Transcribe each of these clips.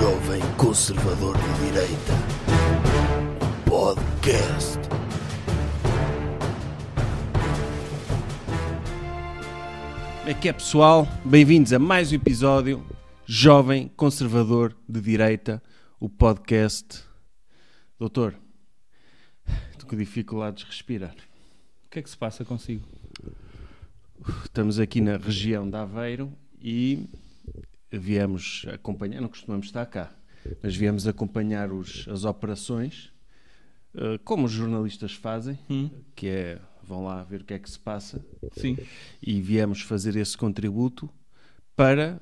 jovem conservador de direita. o podcast. Como é que é, pessoal? Bem-vindos a mais um episódio Jovem Conservador de Direita, o podcast. Doutor, estou com dificuldades de respirar. O que é que se passa consigo? Estamos aqui na região de Aveiro e viemos acompanhar, não costumamos estar cá, mas viemos acompanhar os, as operações, eh, como os jornalistas fazem, hum. que é vão lá ver o que é que se passa. Sim. E viemos fazer esse contributo para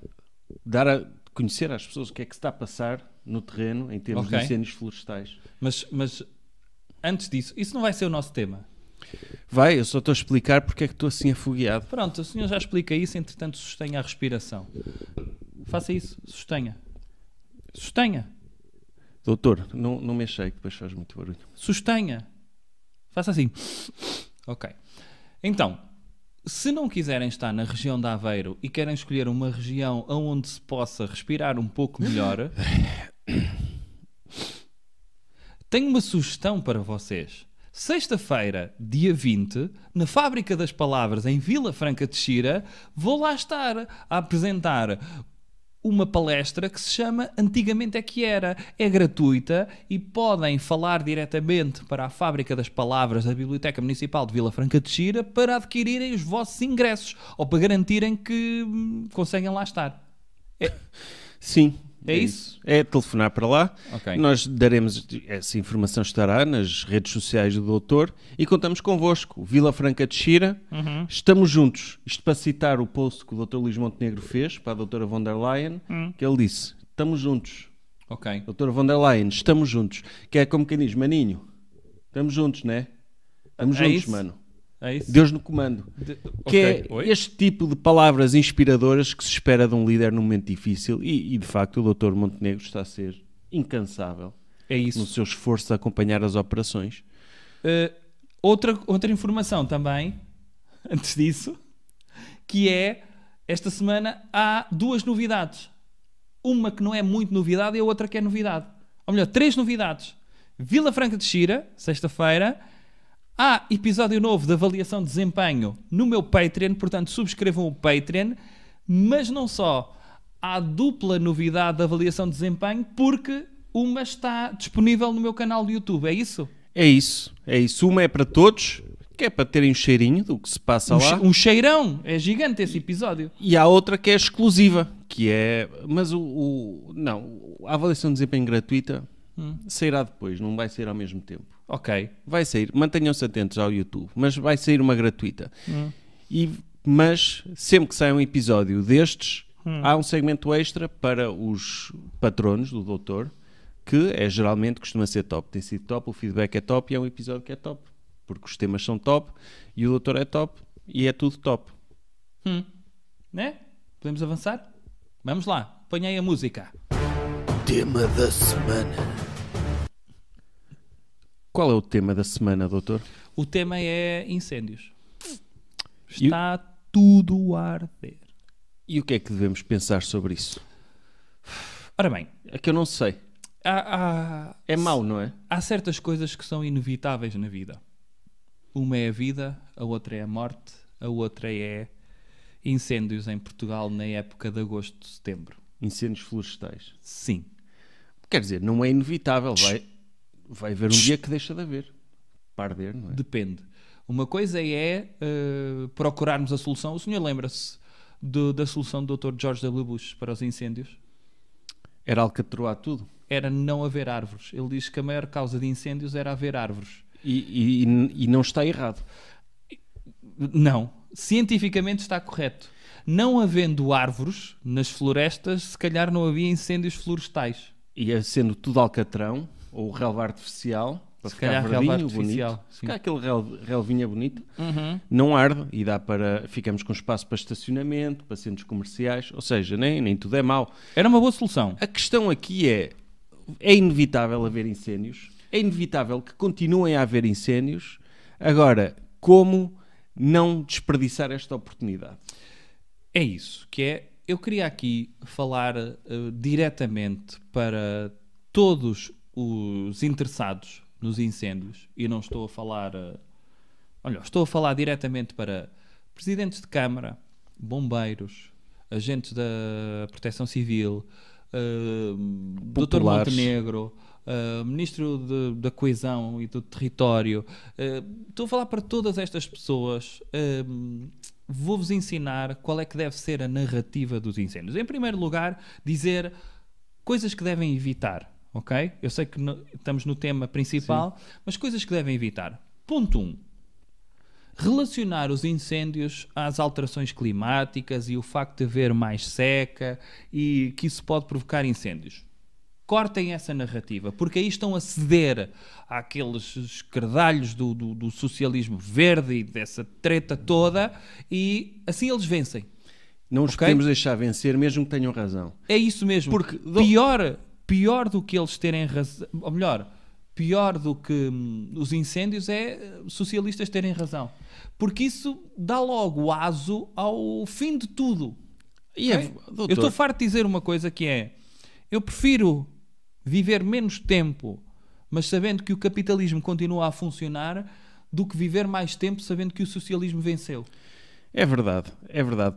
dar a conhecer às pessoas o que é que se está a passar no terreno em termos okay. de incêndios florestais. Mas, mas antes disso, isso não vai ser o nosso tema. Vai, eu só estou a explicar porque é que estou assim afogueado. Pronto, o senhor já explica isso, entretanto sustenha a respiração. Faça isso, sustenha. Sustenha. Doutor, não, não mexei, que depois faz muito barulho. Sustenha. Faça assim. Ok. Então, se não quiserem estar na região de Aveiro e querem escolher uma região onde se possa respirar um pouco melhor, tenho uma sugestão para vocês. Sexta-feira, dia 20, na Fábrica das Palavras, em Vila Franca de Xira, vou lá estar a apresentar uma palestra que se chama Antigamente é que era. É gratuita e podem falar diretamente para a Fábrica das Palavras da Biblioteca Municipal de Vila Franca de Xira para adquirirem os vossos ingressos ou para garantirem que hum, conseguem lá estar. É. Sim, é, é isso? É telefonar para lá. Okay. Nós daremos, essa informação estará nas redes sociais do Doutor e contamos convosco. Vila Franca de Xira, uhum. estamos juntos. Isto para citar o post que o Doutor Luís Montenegro fez para a Doutora von der Leyen, uhum. que ele disse: estamos juntos. Ok. Doutora von der Leyen, estamos juntos. Que é como quem diz, maninho, estamos juntos, né? Estamos é juntos, mano. É Deus no comando. De... Que é okay. é Oi? este tipo de palavras inspiradoras que se espera de um líder num momento difícil. E, e de facto, o Dr. Montenegro está a ser incansável é isso. no seu esforço de acompanhar as operações. Uh, outra, outra informação também, antes disso, que é esta semana há duas novidades. Uma que não é muito novidade e a outra que é novidade. Ou melhor, três novidades. Vila Franca de Xira, sexta-feira Há episódio novo de avaliação de desempenho no meu Patreon, portanto subscrevam o Patreon, mas não só. Há dupla novidade de avaliação de desempenho porque uma está disponível no meu canal do YouTube, é isso? É isso, é isso. Uma é para todos, que é para terem um cheirinho do que se passa um lá. Um cheirão, é gigante esse episódio. E há outra que é exclusiva, que é. Mas o. o... não, a avaliação de desempenho gratuita hum. sairá depois, não vai sair ao mesmo tempo ok, vai sair. Mantenham-se atentos ao YouTube, mas vai sair uma gratuita. Hum. E, mas sempre que sai um episódio destes, hum. há um segmento extra para os patronos do Doutor, que é geralmente costuma ser top. Tem sido top, o feedback é top e é um episódio que é top. Porque os temas são top e o Doutor é top e é tudo top. Hum. Né? Podemos avançar? Vamos lá, ponhei a música. Tema da semana. Qual é o tema da semana, doutor? O tema é incêndios. Está e... tudo a arder. E o que é que devemos pensar sobre isso? Ora bem. É que eu não sei. Há, há, é mau, não é? Há certas coisas que são inevitáveis na vida. Uma é a vida, a outra é a morte, a outra é incêndios em Portugal na época de agosto, setembro. Incêndios florestais? Sim. Quer dizer, não é inevitável, vai, vai haver um dia que deixa de haver. Parder, não é? Depende. Uma coisa é uh, procurarmos a solução. O senhor lembra-se da solução do Dr. George W. Bush para os incêndios? Era alcatroar tudo? Era não haver árvores. Ele diz que a maior causa de incêndios era haver árvores. E, e, e não está errado. Não. Cientificamente está correto. Não havendo árvores nas florestas, se calhar não havia incêndios florestais. E sendo tudo alcatrão, ou relva artificial para se ficar verdinho, bonito. Se ficar aquele relvinha bonito, uhum. não arde e dá para. Ficamos com espaço para estacionamento, para centros comerciais, ou seja, nem, nem tudo é mau. Era uma boa solução. A questão aqui é: é inevitável haver incêndios, é inevitável que continuem a haver incêndios. Agora, como não desperdiçar esta oportunidade? É isso, que é. Eu queria aqui falar uh, diretamente para todos os interessados nos incêndios, e não estou a falar. Eh, olha, estou a falar diretamente para presidentes de Câmara, bombeiros, agentes da Proteção Civil, uh, eh, Dr. Montenegro, uh, Ministro de, da Coesão e do Território. Uh, estou a falar para todas estas pessoas. Uh, Vou-vos ensinar qual é que deve ser a narrativa dos incêndios. Em primeiro lugar, dizer coisas que devem evitar ok? Eu sei que no, estamos no tema principal, Sim. mas coisas que devem evitar. Ponto 1. Um, relacionar os incêndios às alterações climáticas e o facto de haver mais seca e que isso pode provocar incêndios. Cortem essa narrativa, porque aí estão a ceder àqueles escardalhos do, do, do socialismo verde e dessa treta toda, e assim eles vencem. Não os okay? podemos deixar vencer, mesmo que tenham razão. É isso mesmo. Porque pior pior do que eles terem razão, ou melhor, pior do que hum, os incêndios é eh, socialistas terem razão. Porque isso dá logo aso ao fim de tudo. E é okay? é, doutor... Eu estou farto de dizer uma coisa que é: eu prefiro viver menos tempo, mas sabendo que o capitalismo continua a funcionar, do que viver mais tempo sabendo que o socialismo venceu. É verdade, é verdade.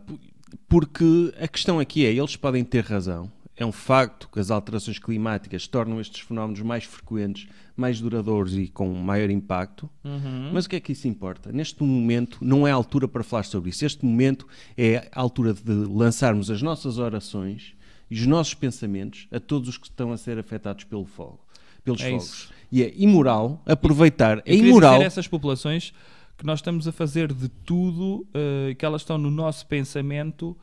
Porque a questão aqui é: eles podem ter razão, é um facto que as alterações climáticas tornam estes fenómenos mais frequentes, mais duradouros e com maior impacto. Uhum. Mas o que é que isso importa? Neste momento não é a altura para falar sobre isso. Este momento é a altura de lançarmos as nossas orações e os nossos pensamentos a todos os que estão a ser afetados pelo fogo, pelos é fogos. Isso. E é imoral aproveitar. É eu é imoral. Dizer essas populações que nós estamos a fazer de tudo, uh, que elas estão no nosso pensamento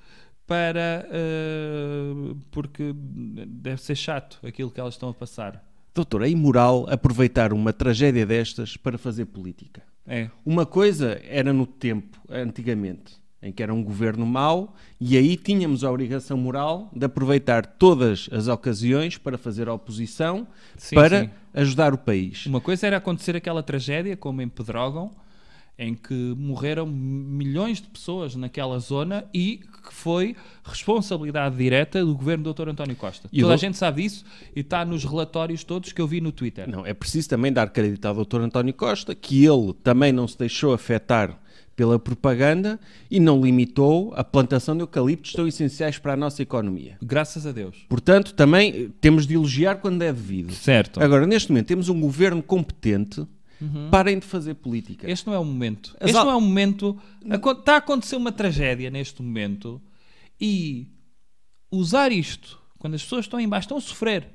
para uh, porque deve ser chato aquilo que elas estão a passar. Doutor, é imoral aproveitar uma tragédia destas para fazer política. É. Uma coisa era no tempo, antigamente, em que era um governo mau, e aí tínhamos a obrigação moral de aproveitar todas as ocasiões para fazer oposição, sim, para sim. ajudar o país. Uma coisa era acontecer aquela tragédia, como em Pedrógão, em que morreram milhões de pessoas naquela zona e que foi responsabilidade direta do governo do Dr. António Costa. E Toda do... a gente sabe disso e está nos relatórios todos que eu vi no Twitter. Não, é preciso também dar crédito ao Dr. António Costa, que ele também não se deixou afetar pela propaganda e não limitou a plantação de eucaliptos tão essenciais para a nossa economia. Graças a Deus. Portanto, também eh, temos de elogiar quando é devido. Certo. Agora, neste momento, temos um governo competente Uhum. Parem de fazer política. Este não é o momento. As este al... não é o momento. Está a acontecer uma tragédia neste momento e usar isto quando as pessoas estão embaixo, estão a sofrer.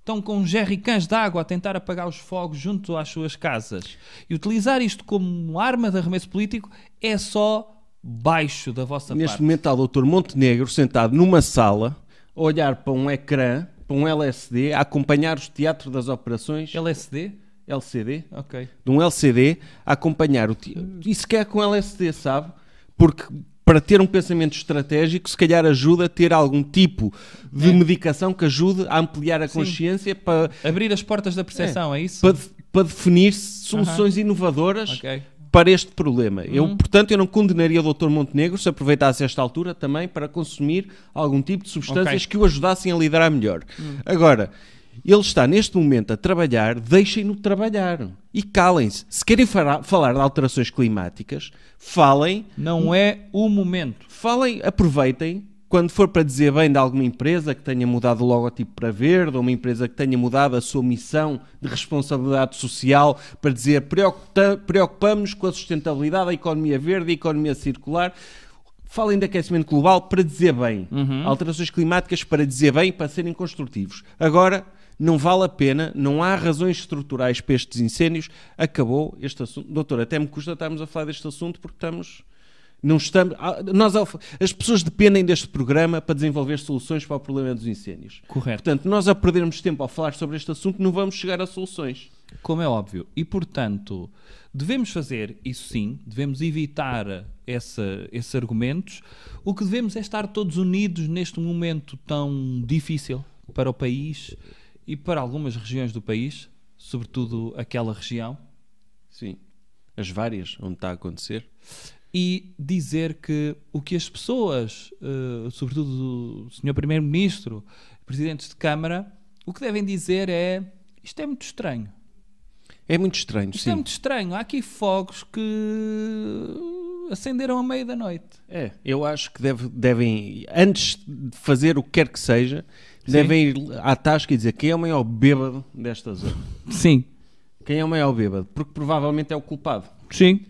Estão com jerrycans de água a tentar apagar os fogos junto às suas casas. E utilizar isto como arma de arremesso político é só baixo da vossa Neste parte. Neste momento há o Dr. Montenegro sentado numa sala, a olhar para um ecrã, para um LSD, a acompanhar os teatros das operações. LSD? LCD, okay. de um LCD a acompanhar o e quer com LSD, sabe? Porque para ter um pensamento estratégico, se calhar ajuda a ter algum tipo de é. medicação que ajude a ampliar a Sim. consciência para abrir as portas da percepção, é, é isso? Para, para definir soluções uh -huh. inovadoras okay para este problema. Uhum. Eu, portanto, eu não condenaria o Dr. Montenegro se aproveitasse esta altura também para consumir algum tipo de substâncias okay. que o ajudassem a liderar melhor. Uhum. Agora, ele está neste momento a trabalhar, deixem-no trabalhar. E calem-se. Se querem falar de alterações climáticas, falem. Não é o momento. Falem, aproveitem. Quando for para dizer bem de alguma empresa que tenha mudado o logotipo para verde, ou uma empresa que tenha mudado a sua missão de responsabilidade social para dizer preocupamos-nos com a sustentabilidade, a economia verde, a economia circular, falem de aquecimento global para dizer bem, uhum. alterações climáticas para dizer bem, para serem construtivos. Agora, não vale a pena, não há razões estruturais para estes incêndios. Acabou este assunto. Doutor, até me custa estarmos a falar deste assunto porque estamos. Não estamos, ah, nós, as pessoas dependem deste programa para desenvolver soluções para o problema dos incêndios. Correto. Portanto, nós a perdermos tempo ao falar sobre este assunto, não vamos chegar a soluções. Como é óbvio. E, portanto, devemos fazer isso sim, devemos evitar essa, esses argumentos. O que devemos é estar todos unidos neste momento tão difícil para o país e para algumas regiões do país, sobretudo aquela região. Sim, as várias onde está a acontecer. E dizer que o que as pessoas, uh, sobretudo o Sr. Primeiro-Ministro, Presidentes de Câmara, o que devem dizer é: isto é muito estranho. É muito estranho, isto sim. Isto é muito estranho. Há aqui fogos que acenderam à meia da noite. É, eu acho que deve, devem, antes de fazer o que quer que seja, Sim. devem ir à tasca e dizer quem é o maior bêbado desta zona. Sim. Quem é o maior bêbado? Porque provavelmente é o culpado. Sim.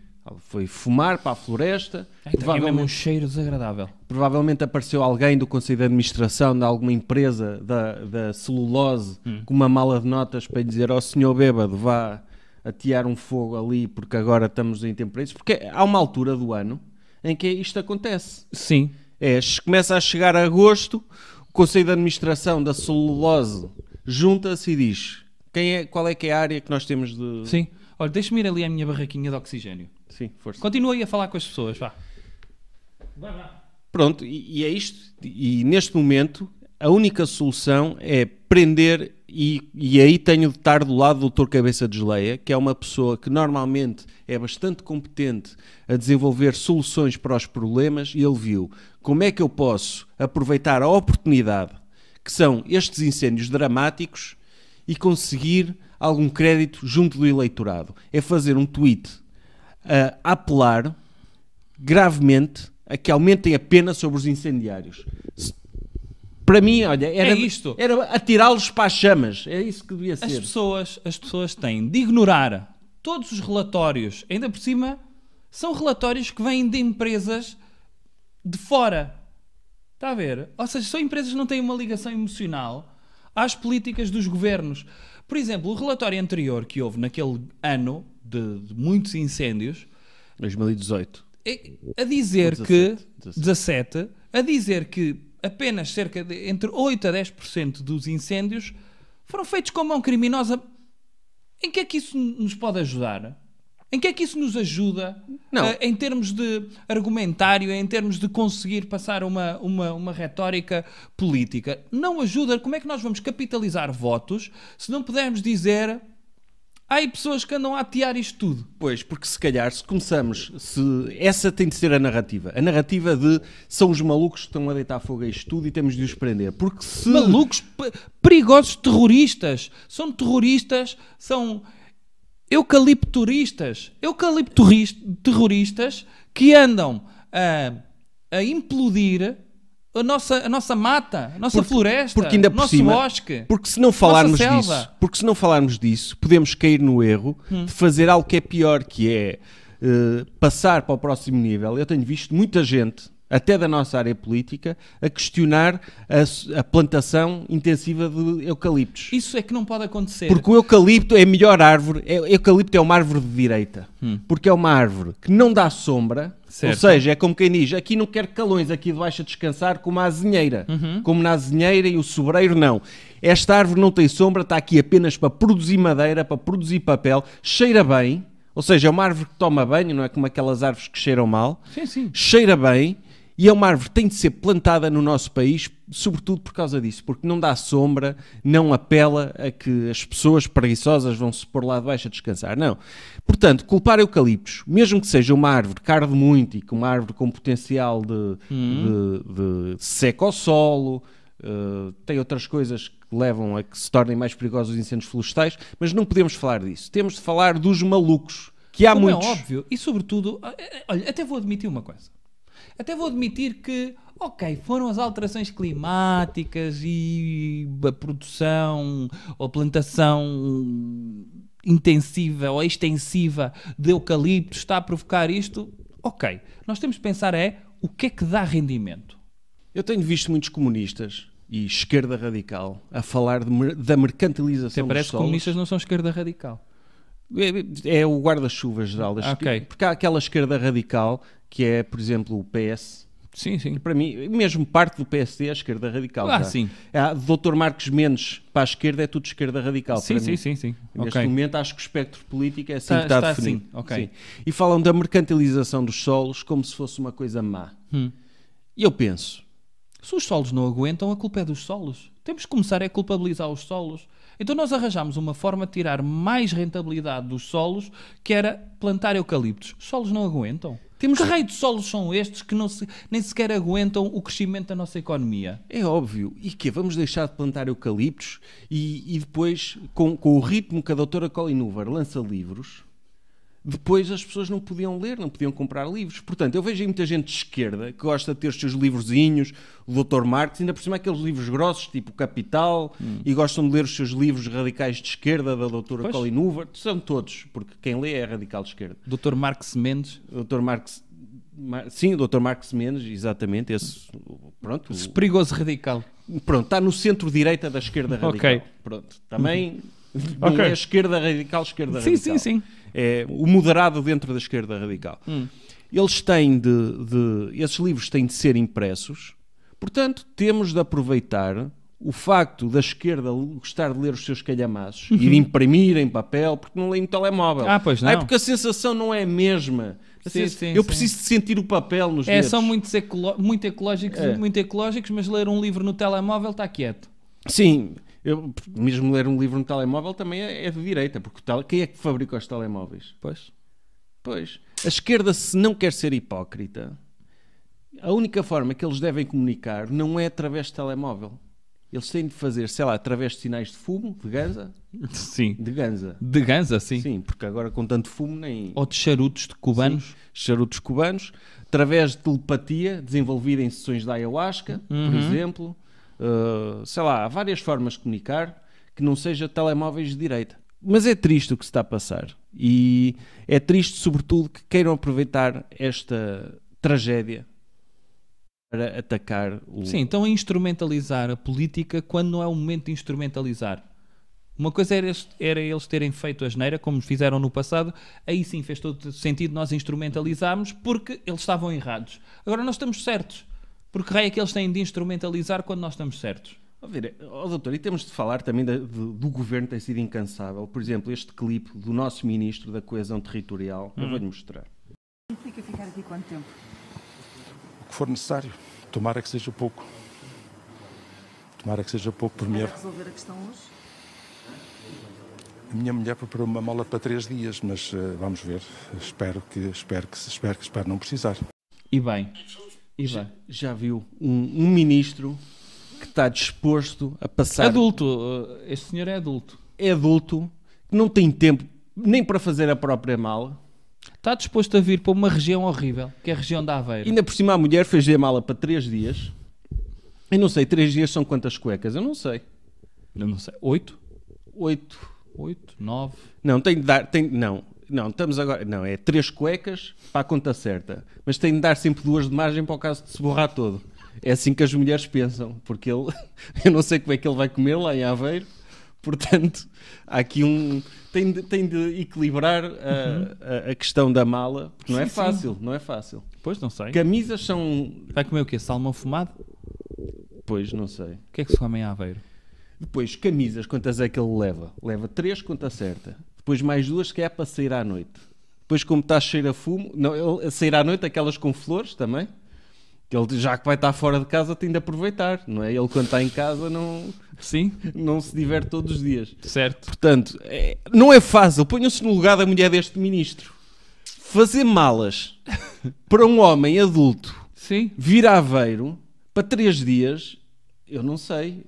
Foi fumar para a floresta. É, provavelmente, mesmo um cheiro desagradável. Provavelmente apareceu alguém do Conselho de Administração de alguma empresa da, da celulose hum. com uma mala de notas para dizer ao oh, senhor bêbado, vá atear um fogo ali porque agora estamos em temperaturas, porque há uma altura do ano em que isto acontece. Sim. É, começa a chegar a agosto, o Conselho de Administração da Celulose junta-se e diz quem é, qual é que é a área que nós temos de... Sim. Olha, deixa-me ir ali à minha barraquinha de oxigênio. Sim, força. Continua aí a falar com as pessoas, vá. Vai, vá. Pronto, e, e é isto. E neste momento a única solução é prender e, e aí tenho de estar do lado do Dr. Cabeça de Geleia, que é uma pessoa que normalmente é bastante competente a desenvolver soluções para os problemas, e ele viu como é que eu posso aproveitar a oportunidade que são estes incêndios dramáticos e conseguir algum crédito junto do eleitorado. É fazer um tweet a apelar gravemente a que aumentem a pena sobre os incendiários. Se para mim, olha, era, é isto. era atirá-los para as chamas. É isso que devia ser. As pessoas, as pessoas têm de ignorar todos os relatórios, ainda por cima, são relatórios que vêm de empresas de fora. Está a ver? Ou seja, são empresas que não têm uma ligação emocional às políticas dos governos. Por exemplo, o relatório anterior que houve naquele ano de, de muitos incêndios. 2018. É, a dizer 17, que. 17. 17. A dizer que apenas cerca de entre 8 a 10% dos incêndios foram feitos com mão criminosa. Em que é que isso nos pode ajudar? Em que é que isso nos ajuda uh, em termos de argumentário, em termos de conseguir passar uma, uma, uma retórica política? Não ajuda. Como é que nós vamos capitalizar votos se não pudermos dizer Há aí pessoas que andam a atear isto tudo. Pois, porque se calhar, se começamos, se, essa tem de ser a narrativa. A narrativa de são os malucos que estão a deitar fogo a isto tudo e temos de os prender. Porque se. Malucos perigosos terroristas. São terroristas, são eucalipturistas. Eucalipturistas terroristas que andam a, a implodir a nossa, a nossa mata, a nossa porque, floresta, porque ainda o nosso cima, bosque. Porque se não falarmos disso, porque se não falarmos disso, podemos cair no erro hum. de fazer algo que é pior, que é uh, passar para o próximo nível. Eu tenho visto muita gente, até da nossa área política, a questionar a, a plantação intensiva de eucaliptos. Isso é que não pode acontecer. Porque o eucalipto é a melhor árvore. É, eucalipto é uma árvore de direita. Hum. Porque é uma árvore que não dá sombra Certo. Ou seja, é como quem diz, aqui não quero calões, aqui debaixo a descansar como a azinheira. Uhum. Como na azinheira e o sobreiro não. Esta árvore não tem sombra, está aqui apenas para produzir madeira, para produzir papel, cheira bem, ou seja, é uma árvore que toma banho, não é como aquelas árvores que cheiram mal. Sim, sim. Cheira bem, e é uma árvore que tem de ser plantada no nosso país, sobretudo por causa disso, porque não dá sombra, não apela a que as pessoas preguiçosas vão se pôr lá de baixo a descansar, não. Portanto, culpar eucaliptos, mesmo que seja uma árvore que arde muito e que uma árvore com potencial de, hum. de, de ao solo, uh, tem outras coisas que levam a que se tornem mais perigosos os incêndios florestais, mas não podemos falar disso. Temos de falar dos malucos, que há Como é muitos. É óbvio, e sobretudo, eh, eh, olha, até vou admitir uma coisa. Até vou admitir que, ok, foram as alterações climáticas e a produção ou a plantação intensiva ou extensiva de eucalipto está a provocar isto. Ok, nós temos de pensar é o que é que dá rendimento. Eu tenho visto muitos comunistas e esquerda radical a falar de, da mercantilização Até parece que que comunistas não são esquerda radical. É, é, é o guarda-chuva geral da esquerda. Porque há aquela esquerda radical que é, por exemplo, o PS. Sim, sim. Para mim, mesmo parte do PSD é a esquerda radical. Ah, é? sim. É Dr. Marcos Mendes para a esquerda é tudo esquerda radical. Sim, sim, sim, sim. Neste okay. momento acho que o espectro político é assim está, que está, está assim, definido. Assim. Okay. Sim. E falam da mercantilização dos solos como se fosse uma coisa má. Hum. E eu penso, se os solos não aguentam, a culpa é dos solos. Temos que começar a culpabilizar os solos. Então nós arranjámos uma forma de tirar mais rentabilidade dos solos, que era plantar eucaliptos. Os solos não aguentam. Temos que raio de solos são estes que não se, nem sequer aguentam o crescimento da nossa economia? É óbvio. E que Vamos deixar de plantar eucaliptos e, e depois, com, com o ritmo que a doutora Colin Hoover lança livros depois as pessoas não podiam ler, não podiam comprar livros. Portanto, eu vejo aí muita gente de esquerda que gosta de ter os seus livrozinhos, o Dr. Marx, ainda por cima aqueles livros grossos, tipo Capital, hum. e gostam de ler os seus livros radicais de esquerda da doutora pois. Colin Hoover. São todos, porque quem lê é radical de esquerda. Dr. Marx Mendes. Dr. Marx Sim, o Dr. Marx Mendes, exatamente, esse, pronto. Esse perigoso radical. Pronto, está no centro-direita da esquerda radical. Ok. Pronto, também uhum. não okay. é esquerda radical, esquerda sim, radical. Sim, sim, sim é o moderado dentro da esquerda radical. Hum. Eles têm de, de. Esses livros têm de ser impressos, portanto, temos de aproveitar o facto da esquerda gostar de ler os seus calhamaços uhum. e de imprimir em papel porque não leem no telemóvel. Ah, pois não. É porque a sensação não é a mesma. sim, sim, eu sim. preciso de sentir o papel nos é, dedos. São muito, ecolo... muito, ecológicos, é. muito ecológicos, mas ler um livro no telemóvel está quieto. Sim, eu, mesmo ler um livro no telemóvel também é, é de direita, porque tal, quem é que fabrica os telemóveis? Pois. Pois. A esquerda, se não quer ser hipócrita, a única forma que eles devem comunicar não é através de telemóvel. Eles têm de fazer, sei lá, através de sinais de fumo, de ganza. Sim. De ganza. De ganza, sim. Sim, porque agora com tanto fumo nem. Ou de charutos de cubanos. Sim, charutos cubanos. Através de telepatia, desenvolvida em sessões da ayahuasca, uhum. por exemplo. Eh, sei lá, há várias formas de comunicar que não seja telemóveis de direita. Mas é triste o que se está a passar e é triste, sobretudo, que queiram aproveitar esta tragédia para atacar o. Sim, então a é instrumentalizar a política quando não é o momento de instrumentalizar. Uma coisa era, era eles terem feito a geneira, como fizeram no passado, aí sim fez todo sentido nós instrumentalizarmos porque eles estavam errados. Agora nós estamos certos. Porque raio é que eles têm de instrumentalizar quando nós estamos certos? Ó, oh, doutor, e temos de falar também de, do governo tem sido incansável. Por exemplo, este clipe do nosso ministro da Coesão Territorial, eu uhum. vou-lhe mostrar. fica a ficar aqui quanto tempo? O que for necessário. Tomara que seja pouco. Tomara que seja pouco por minha. resolver a questão hoje? A minha mulher preparou uma mola para três dias, mas uh, vamos ver. Espero que, espero que, espero que, espero não precisar. E bem, Ivan, já, já viu um, um ministro que está disposto a passar. Adulto, eh, este senhor é adulto. É adulto, que não tem tempo nem para fazer a própria mala. Está disposto a vir para uma região horrível, que é a região da Aveiro. E ainda por cima a mulher fez a mala para três dias. Eu não sei, três dias são quantas cuecas? Eu não sei. Eu não sei. Oito? Oito? Oito? Nove? Não, tem de dar. Tem, não, não, estamos agora. Não, é três cuecas para a conta certa. Mas tem de dar sempre duas de margem para o caso de se borrar todo. É assim que as mulheres pensam, porque ele. eu não sei como é que ele vai comer lá em Aveiro. Portanto, há aqui um. Tem de, tem de equilibrar a, uhum. a, a, questão da mala, porque não é sim, é fácil, sim. não é fácil. Pois, não sei. Camisas são. Vai comer o quê? Salmão fumado? Pois, não sei. O que é que se come em Aveiro? Depois, camisas, quantas é que ele leva? Leva três, conta certa depois mais duas que é para sair à noite. Depois, como está cheio a fumo, não, ele, sair à noite, aquelas com flores também. Que ele, já que vai estar fora de casa, tem de aproveitar, não é? Ele, quando está em casa, não, Sim. não se diverte todos os dias. Certo. Portanto, é, não é fácil. Ponham-se no lugar da mulher deste ministro. Fazer malas para um homem adulto Sim. vir a Aveiro para três dias, eu não sei.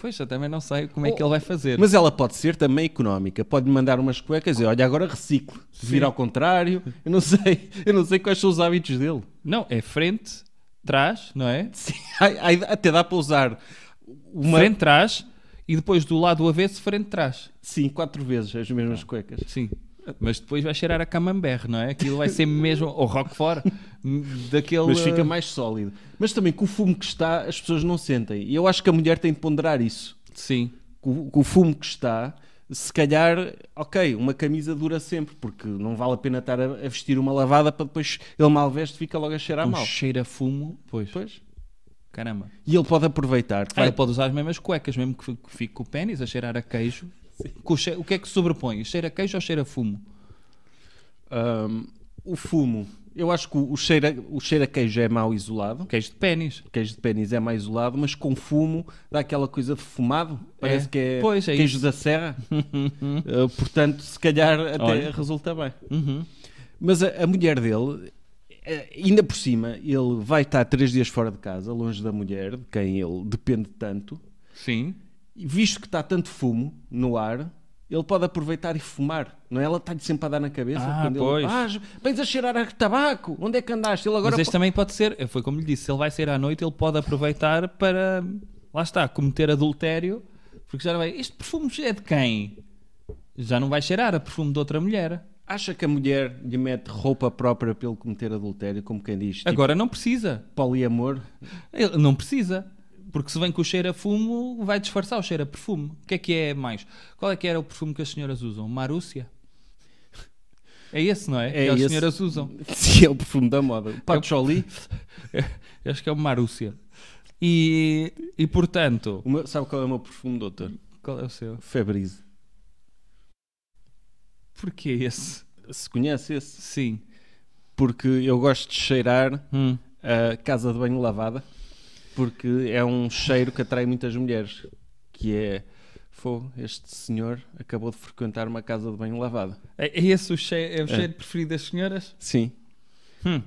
Pois, eu também não sei como é que ele oh, vai fazer. Mas ela pode ser também económica. Pode-me mandar umas cuecas e olha, agora reciclo. Vira ao contrário. Eu não sei. Eu não sei quais são os hábitos dele. Não, é frente, trás, não é? Sim, até dá para usar uma... Frente, trás e depois do lado avesso, frente, trás. Sim, quatro vezes as mesmas tá. cuecas. Sim. Mas depois vai cheirar a camembert, não é? Aquilo vai ser mesmo, ou roquefort, daquele... Mas fica eh, mais sólido. Mas também com o fumo que está, as pessoas não sentem. E eu acho que a mulher tem de ponderar isso. Sim. Com, com o fumo que está, se calhar, ok, uma camisa dura sempre, porque não vale a pena estar a, a vestir uma lavada para depois ele mal veste fica logo a cheirar um mal. cheira fumo, pois. pois. Caramba. E ele pode aproveitar. Ah, vai... Ele pode usar as mesmas cuecas, mesmo que fique com o pênis a cheirar a queijo. Che... O que é que sobrepõe? Cheira a queijo ou cheira a fumo? Um, o fumo. Eu acho que o cheiro, a, o cheiro a queijo é mal isolado. Queijo de pênis. Queijo de pênis é mal isolado, mas com fumo dá aquela coisa fumado. Parece é. que é, pois, é queijo isso. da serra. uh, portanto, se calhar até Olha. resulta bem. Uhum. Mas a, a, mulher dele, eh, ainda por cima, ele vai estar três dias fora de casa, longe da mulher, de quem ele depende tanto. Sim visto que está tanto fumo no ar, ele pode aproveitar e fumar, não é? Ela está-lhe sempre a dar na cabeça. Ah, pois. Ele, ah, vens a cheirar a tabaco, onde é que andaste? Ele agora Mas este também pode ser, foi como lhe disse, se ele vai sair à noite, ele pode aproveitar para, lá está, cometer adultério, porque já vai, este perfume é de quem? Já não vai cheirar a perfume de outra mulher. Acha que a mulher lhe mete roupa própria pelo cometer adultério, como quem diz? Tipo, Agora não precisa. Poliamor? Ele não precisa. Porque se vem com o cheiro a fumo, vai disfarçar o cheiro a perfume. O que é que é mais? Qual é que era o perfume que as senhoras usam? Marúcia? É esse, não é? É que as senhoras usam. Sim, é o perfume da moda. Patchouli. É é, eu... Acho que é o Marúcia. E, e portanto... Meu, sabe qual é o meu perfume, doutor? Qual é o seu? Febreze Porquê esse? Se conhece esse? Sim. Porque eu gosto de cheirar hum. a casa de banho lavada porque é um cheiro que atrai muitas mulheres, que é fogo, este senhor acabou de frequentar uma casa de banho lavada. É, é esse o cheiro, é o é. cheiro é. preferido das senhoras? Sim. Hum.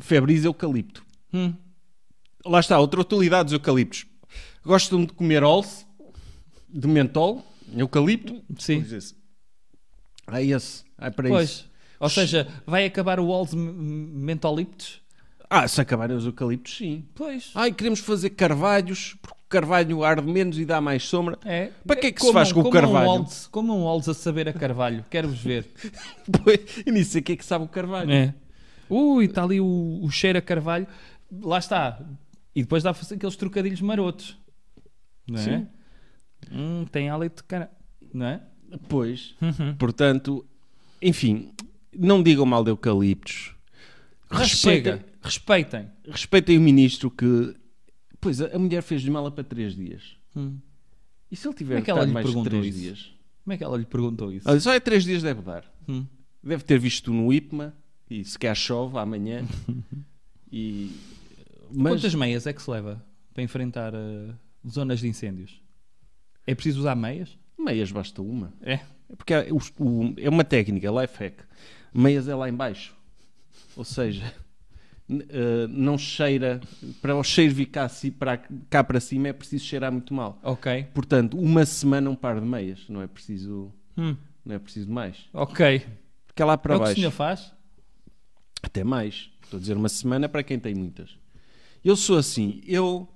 Febris eucalipto. Hum. Lá está, outra utilidade dos eucaliptos. Gostam de comer olse, de mentol, eucalipto. Sim. é esse, É para pois. isso. Ou seja, vai acabar o olse mentoliptos? Ah, se acabarem os eucaliptos, sim. Pois. Ai, queremos fazer carvalhos, porque o carvalho arde menos e dá mais sombra. É. Para que é que se faz com o carvalho? Um olds, como um olds a saber a carvalho, quero-vos ver. pois, e nisso é que é que sabe o carvalho. É. Ui, está ali o, o cheiro a carvalho. Lá está. E depois dá aqueles trocadilhos marotos. Não é? Sim. Hum, tem hálito de cara. Não é? Pois. Uhum. Portanto, enfim, não digam mal de eucaliptos. Respeita. Respeita Respeitem. Respeitem o ministro que. Pois, a mulher fez de mala para três dias. Hum. E se ele tiver é mais de três isso? dias? Como é que ela lhe perguntou isso? Olha, só é três dias deve dar. Hum. Deve ter visto no IPMA e se quer chove amanhã. e... Mas... Quantas meias é que se leva para enfrentar uh, zonas de incêndios? É preciso usar meias? Meias basta uma. É. é? Porque é, o, o, é uma técnica, life hack. Meias é lá embaixo. Ou seja... Eh, não cheira para o cheiro vir cá, para, cá para cima é preciso cheirar muito mal. Ok. Portanto, uma semana um par de meias, não é preciso, hum. não é preciso mais. Ok. Porque é lá para é baixo. O que o senhor faz? Até mais. Estou a dizer uma semana para quem tem muitas. Eu sou assim, eu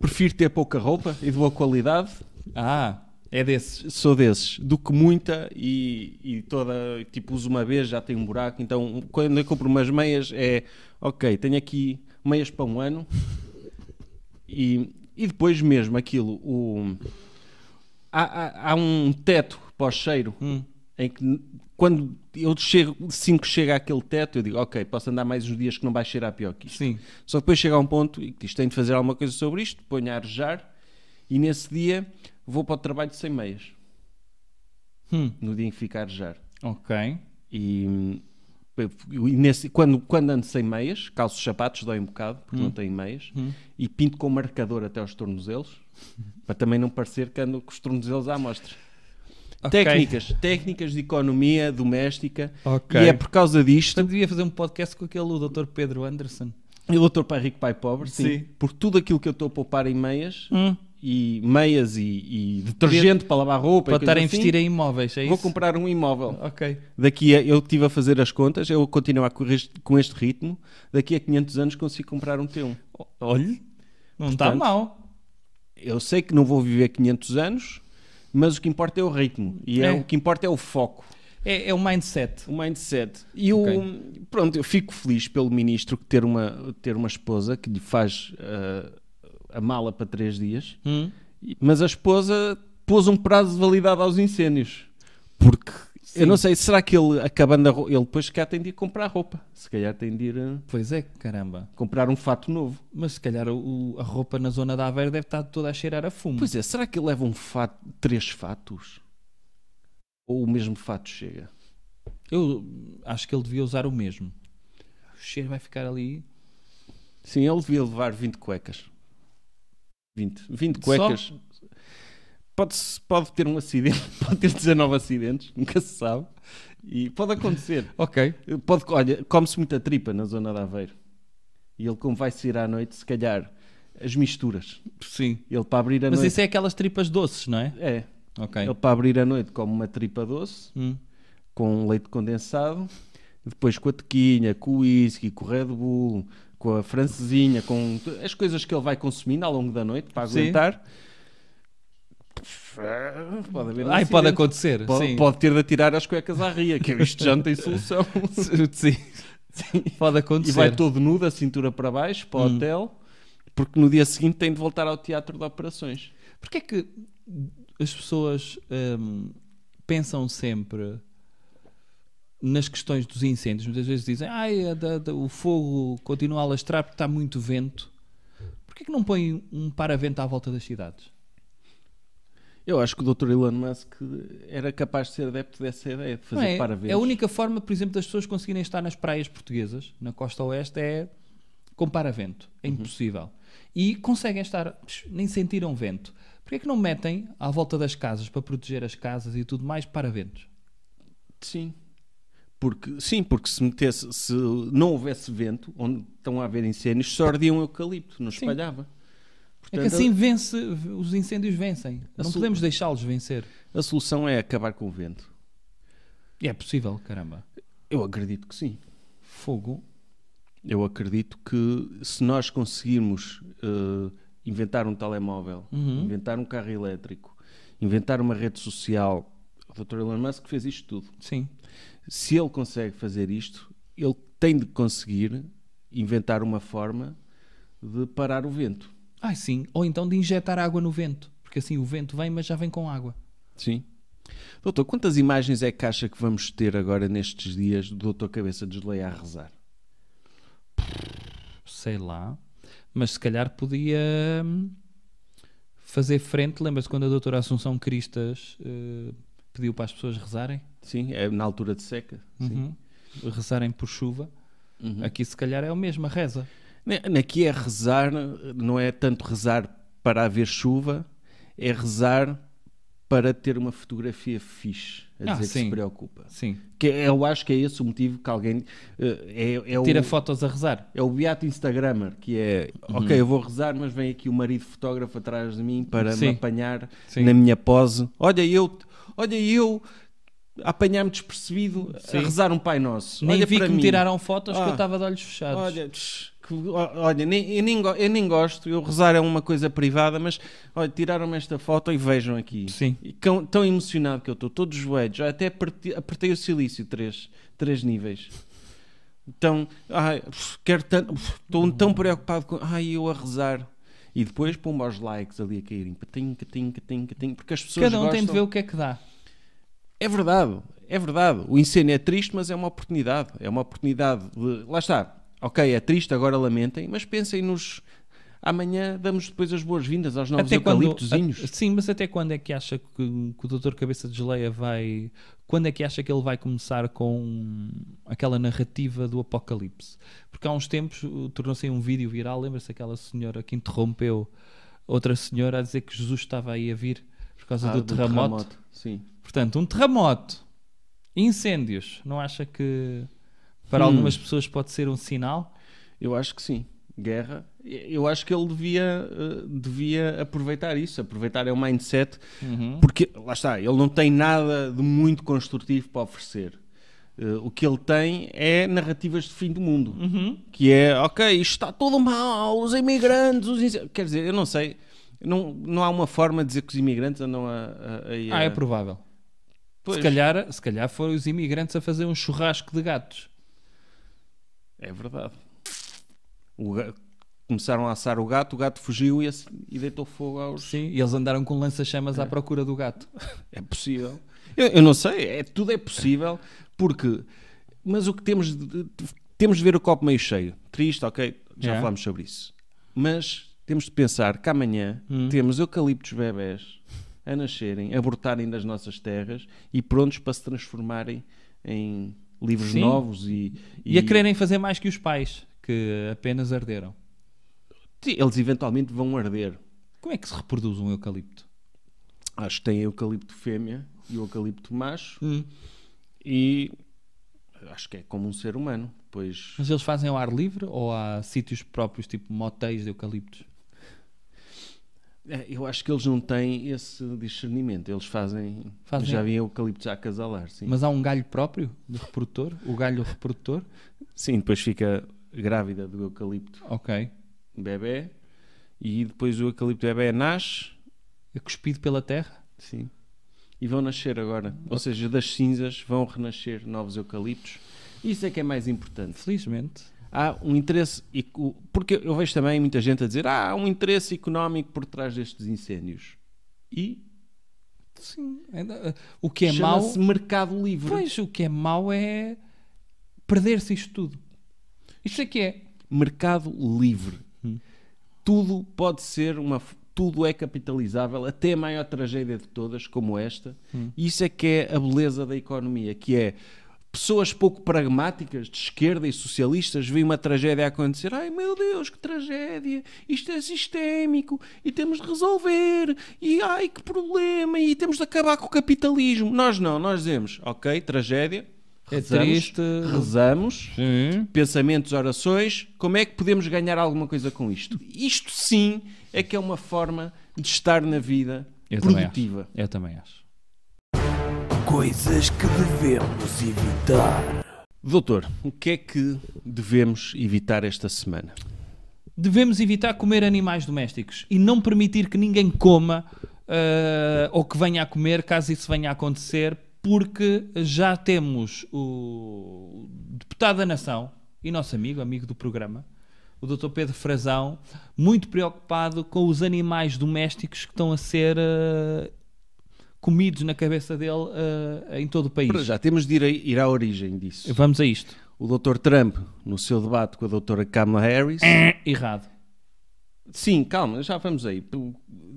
prefiro ter pouca roupa e de boa qualidade. Ah. É desses, sou desses. Do que muita e, e toda, tipo, uso uma vez, já tem um buraco. Então, quando eu compro umas meias, é ok, tenho aqui meias para um ano e, e depois mesmo aquilo. O, há, há, há um teto pós cheiro hum. em que quando eu chego, 5 chega aquele teto, eu digo, ok, posso andar mais uns dias que não vai cheirar pior que isto. Sim. Só depois chega a um ponto e que tenho de fazer alguma coisa sobre isto, ponho a arejar e nesse dia vou para o trabalho sem meias. Hum. No dia em que ficar já. Ok. E, hum, e nesse, quando, quando ando sem meias, calço os sapatos, dói um bocado, porque hum. não tenho meias, hum. e pinto com marcador até aos tornozelos, para também não parecer que ando com os tornozelos à amostra. Okay. Técnicas, técnicas de economia doméstica. Okay. E é por causa disto. Portanto, devia fazer um podcast com aquele o Dr. Pedro Anderson. E o Dr. Pai Rico Pai Pobre, sim, sim. Por tudo aquilo que eu estou a poupar em meias, hum e meias e, e detergente para lavar roupa. Para estar a assim, investir assim, em imóveis, é isso? Vou comprar um imóvel. Ok. Daqui a, eu estive a fazer as contas, eu continuar com este, com este ritmo, daqui a 500 anos consigo comprar um T1. Olhe, não está mal. Eu sei que não vou viver 500 anos, mas o que importa é o ritmo e é. é o que importa é o foco. É, é o mindset. O mindset. E okay. o, pronto, eu fico feliz pelo ministro ter uma, ter uma esposa que lhe faz... Uh, a mala para três dias, hum. mas a esposa pôs um prazo de validade aos incêndios. Porque Sim. eu não sei, será que ele acabando a roupa, ele depois se calhar tem de ir comprar roupa. Se calhar tem de ir. A... Eh, pois é, caramba. Comprar um fato novo. Mas se calhar o, a roupa na zona da Aveiro deve estar toda a cheirar a fumo. Pois é, será que ele leva um fato, três fatos? Ou o mesmo fato chega? Eu acho que ele devia usar o mesmo. O cheiro vai ficar ali. Sim, ele devia levar 20 cuecas. 20. 20 cuecas. Só... Pode, pode ter um acidente, pode ter 19 acidentes, nunca se sabe. E pode acontecer. ok. Pode, olha, come-se muita tripa na zona de Aveiro. E ele, como vai sair à noite, se calhar as misturas. Sim. Ele para abrir a Mas noite. Mas isso é aquelas tripas doces, não é? É. Ok. Ele para abrir a noite come uma tripa doce hum. com leite condensado, depois com a tequinha, com o whisky, com o Red Bull, com a francesinha, com as coisas que ele vai consumindo ao longo da noite para Sim. aguentar. Pode haver um Ai, pode acontecer. Pode, pode, ter de atirar as cuecas à ria, que isto já não tem solução. Sim. Sim. Pode acontecer. E vai todo nudo, a cintura para baixo, para o hum. hotel, porque no dia seguinte tem de voltar ao teatro de operações. Porquê é que as pessoas hum, pensam sempre nas questões dos incêndios, muitas vezes dizem ah, o fogo continua a lastrar porque está muito vento. Porquê é que não põem um paravento à volta das cidades? Eu acho que o Dr. Elon Musk era capaz de ser adepto dessa ideia, de fazer paravento. é, A única forma, por exemplo, das pessoas conseguirem estar nas praias portuguesas, na costa oeste, é com paravento. É uhum. impossível. E conseguem estar, nem sentiram vento. Porquê é que não metem à volta das casas, para proteger as casas e tudo mais, paraventos? Sim, porque, sim, porque se metesse, se não houvesse vento, onde estão a haver incêndios, só ardia um eucalipto, não espalhava. Portanto, é que assim vence, os incêndios vencem. Não podemos deixá-los vencer. A solução é acabar com o vento. É possível, caramba. Eu acredito que sim. Fogo. Eu acredito que se nós conseguirmos uh, inventar um telemóvel, uhum. inventar um carro elétrico, inventar uma rede social, o Dr. Elon Musk fez isto tudo. Sim se ele consegue fazer isto, ele tem de conseguir inventar uma forma de parar o vento. Ah, sim. Ou então de injetar água no vento. Porque assim o vento vem, mas já vem com água. Sim. Doutor, quantas imagens é que acha que vamos ter agora nestes dias do Doutor Cabeça Desleia a rezar? Sei lá. Mas se calhar podia hum, fazer frente. Lembra-se quando a doutora Assunção Cristas uh, pediu para as pessoas rezarem. Sim, é na altura de seca. Uhum. Rezarem por chuva. Uhum. Aqui se calhar é a mesmo reza. Aqui é rezar, não é tanto rezar para haver chuva, é rezar para ter uma fotografia fixe, a ah, dizer sim. que se preocupa. Sim. Que é, eu acho que é esse o motivo que alguém... Eh, é, é Tira o, fotos a rezar. É o beato instagramer, que é, uhum. ok, eu vou rezar, mas vem aqui o marido fotógrafo atrás de mim para sim. me apanhar sim. na minha pose. Olha, eu olha, eu apanhar-me despercebido Sim. a rezar um Pai Nosso. Nem olha vi que mim. me tiraram fotos ah, que eu ah. estava de olhos fechados. Olha, que, olha nem, eu, nem, eu nem gosto, eu rezar é uma coisa privada, mas olha, tiraram-me esta foto e vejam aqui. Sim. E, tão, tão emocionado que eu estou, todos os joelhos, já até apertei, apertei o silício três, três níveis. Então, ai, quero tanto, estou tão preocupado com. Ai, eu a rezar. E depois pomba os likes ali a caírem. patim, catim, catim, catim. Porque as pessoas. Cada um gostam... tem de ver o que é que dá. É verdade, é verdade. O incêndio é triste, mas é uma oportunidade. É uma oportunidade de. Lá está. Ok, é triste, agora lamentem, mas pensem nos, amanhã damos depois as boas-vindas aos novos até eucaliptozinhos. Quando, ah, a, sim, mas até quando é que acha que, que o doutor Cabeça de Geleia vai... Quando é que acha que ele vai começar com aquela narrativa do apocalipse? Porque há uns tempos uh, tornou-se um vídeo viral, lembra-se aquela senhora que interrompeu outra senhora a dizer que Jesus estava aí a vir por causa ah, do, do terremoto. terremoto. Sim. Portanto, um terremoto, incêndios, não acha que para hum. algumas pessoas pode ser um sinal? Eu acho que sim. Guerra eu acho que ele devia, eh, devia aproveitar isso, aproveitar é o mindset, uhum. porque lá está, ele não tem nada de muito construtivo para oferecer. Eh, o que ele tem é narrativas de fim do mundo, uhum. que é ok, isto está tudo mal, os imigrantes, os quer dizer, eu não sei, não, não há uma forma de dizer que os imigrantes andam a. a, a... Ah, é provável. Pois. Se calhar, se calhar foram os imigrantes a fazer um churrasco de gatos. É verdade. O, começaram a assar o gato, o gato fugiu e, e deitou fogo aos. Sim, e eles andaram com lança-chamas é. à procura do gato. É possível. Eu, eu, não sei, é, tudo é possível, porque. Mas o que temos de, temos de ver o copo meio cheio. Triste, ok, já é. falámos sobre isso. Mas temos de pensar que amanhã hum. temos eucaliptos bebés a nascerem, a abortarem das nossas terras e prontos para se transformarem em livros Sim. novos e, e, e a quererem fazer mais que os pais que apenas arderam eles eventualmente vão arder. Como é que se reproduz um eucalipto? Acho que tem eucalipto fêmea e eucalipto macho. Hum. E acho que é como um ser humano. Pois... Mas eles fazem ao ar livre ou há sítios próprios, tipo motéis de eucaliptos? É, eu acho que eles não têm esse discernimento. Eles fazem. fazem. Já havia eucaliptos a acasalar, sim. Mas há um galho próprio de reprodutor? O galho reprodutor? Sim, depois fica grávida do eucalipto. Ok bebê, e depois o eucalipto bebê nasce, é cuspido pela terra. Sim. E vão nascer agora. Okay. Ou seja, das cinzas vão renascer novos eucaliptos. Isso é que é mais importante. Felizmente. Há um interesse. Porque eu vejo também muita gente a dizer ah, há um interesse económico por trás destes incêndios. E. Sim. Eh, o que é mau. mercado livre. Pois, o que é mau é perder-se isto tudo. Isto é que é. Mercado livre. Hum. Tudo pode ser uma. Tudo é capitalizável, até a maior tragédia de todas, como esta. Hum. Isso é que é a beleza da economia, que é pessoas pouco pragmáticas de esquerda e socialistas veem uma tragédia acontecer. Ai meu Deus, que tragédia! Isto é sistémico e temos de resolver. E ai que problema! E temos de acabar com o capitalismo. Nós não, nós dizemos, ok, tragédia, é rezamos, triste. Rezamos, sim. pensamentos, orações. Como é que podemos ganhar alguma coisa com isto? Isto sim é que é uma forma de estar na vida Eu produtiva. Também Eu também acho. Coisas que devemos evitar. Doutor, o que é que devemos evitar esta semana? Devemos evitar comer animais domésticos e não permitir que ninguém coma uh, ou que venha a comer, caso isso venha a acontecer, porque já temos o deputado da Nação e nosso amigo, amigo do programa, o Dr. Pedro Frazão, muito preocupado com os animais domésticos que estão a ser uh, comidos na cabeça dele uh, em todo o país. Para já temos de ir, a, ir à origem disso. Vamos a isto. O Dr. Trump, no seu debate com a Dra. Kamala Harris. Errado. Sim, calma, já vamos aí.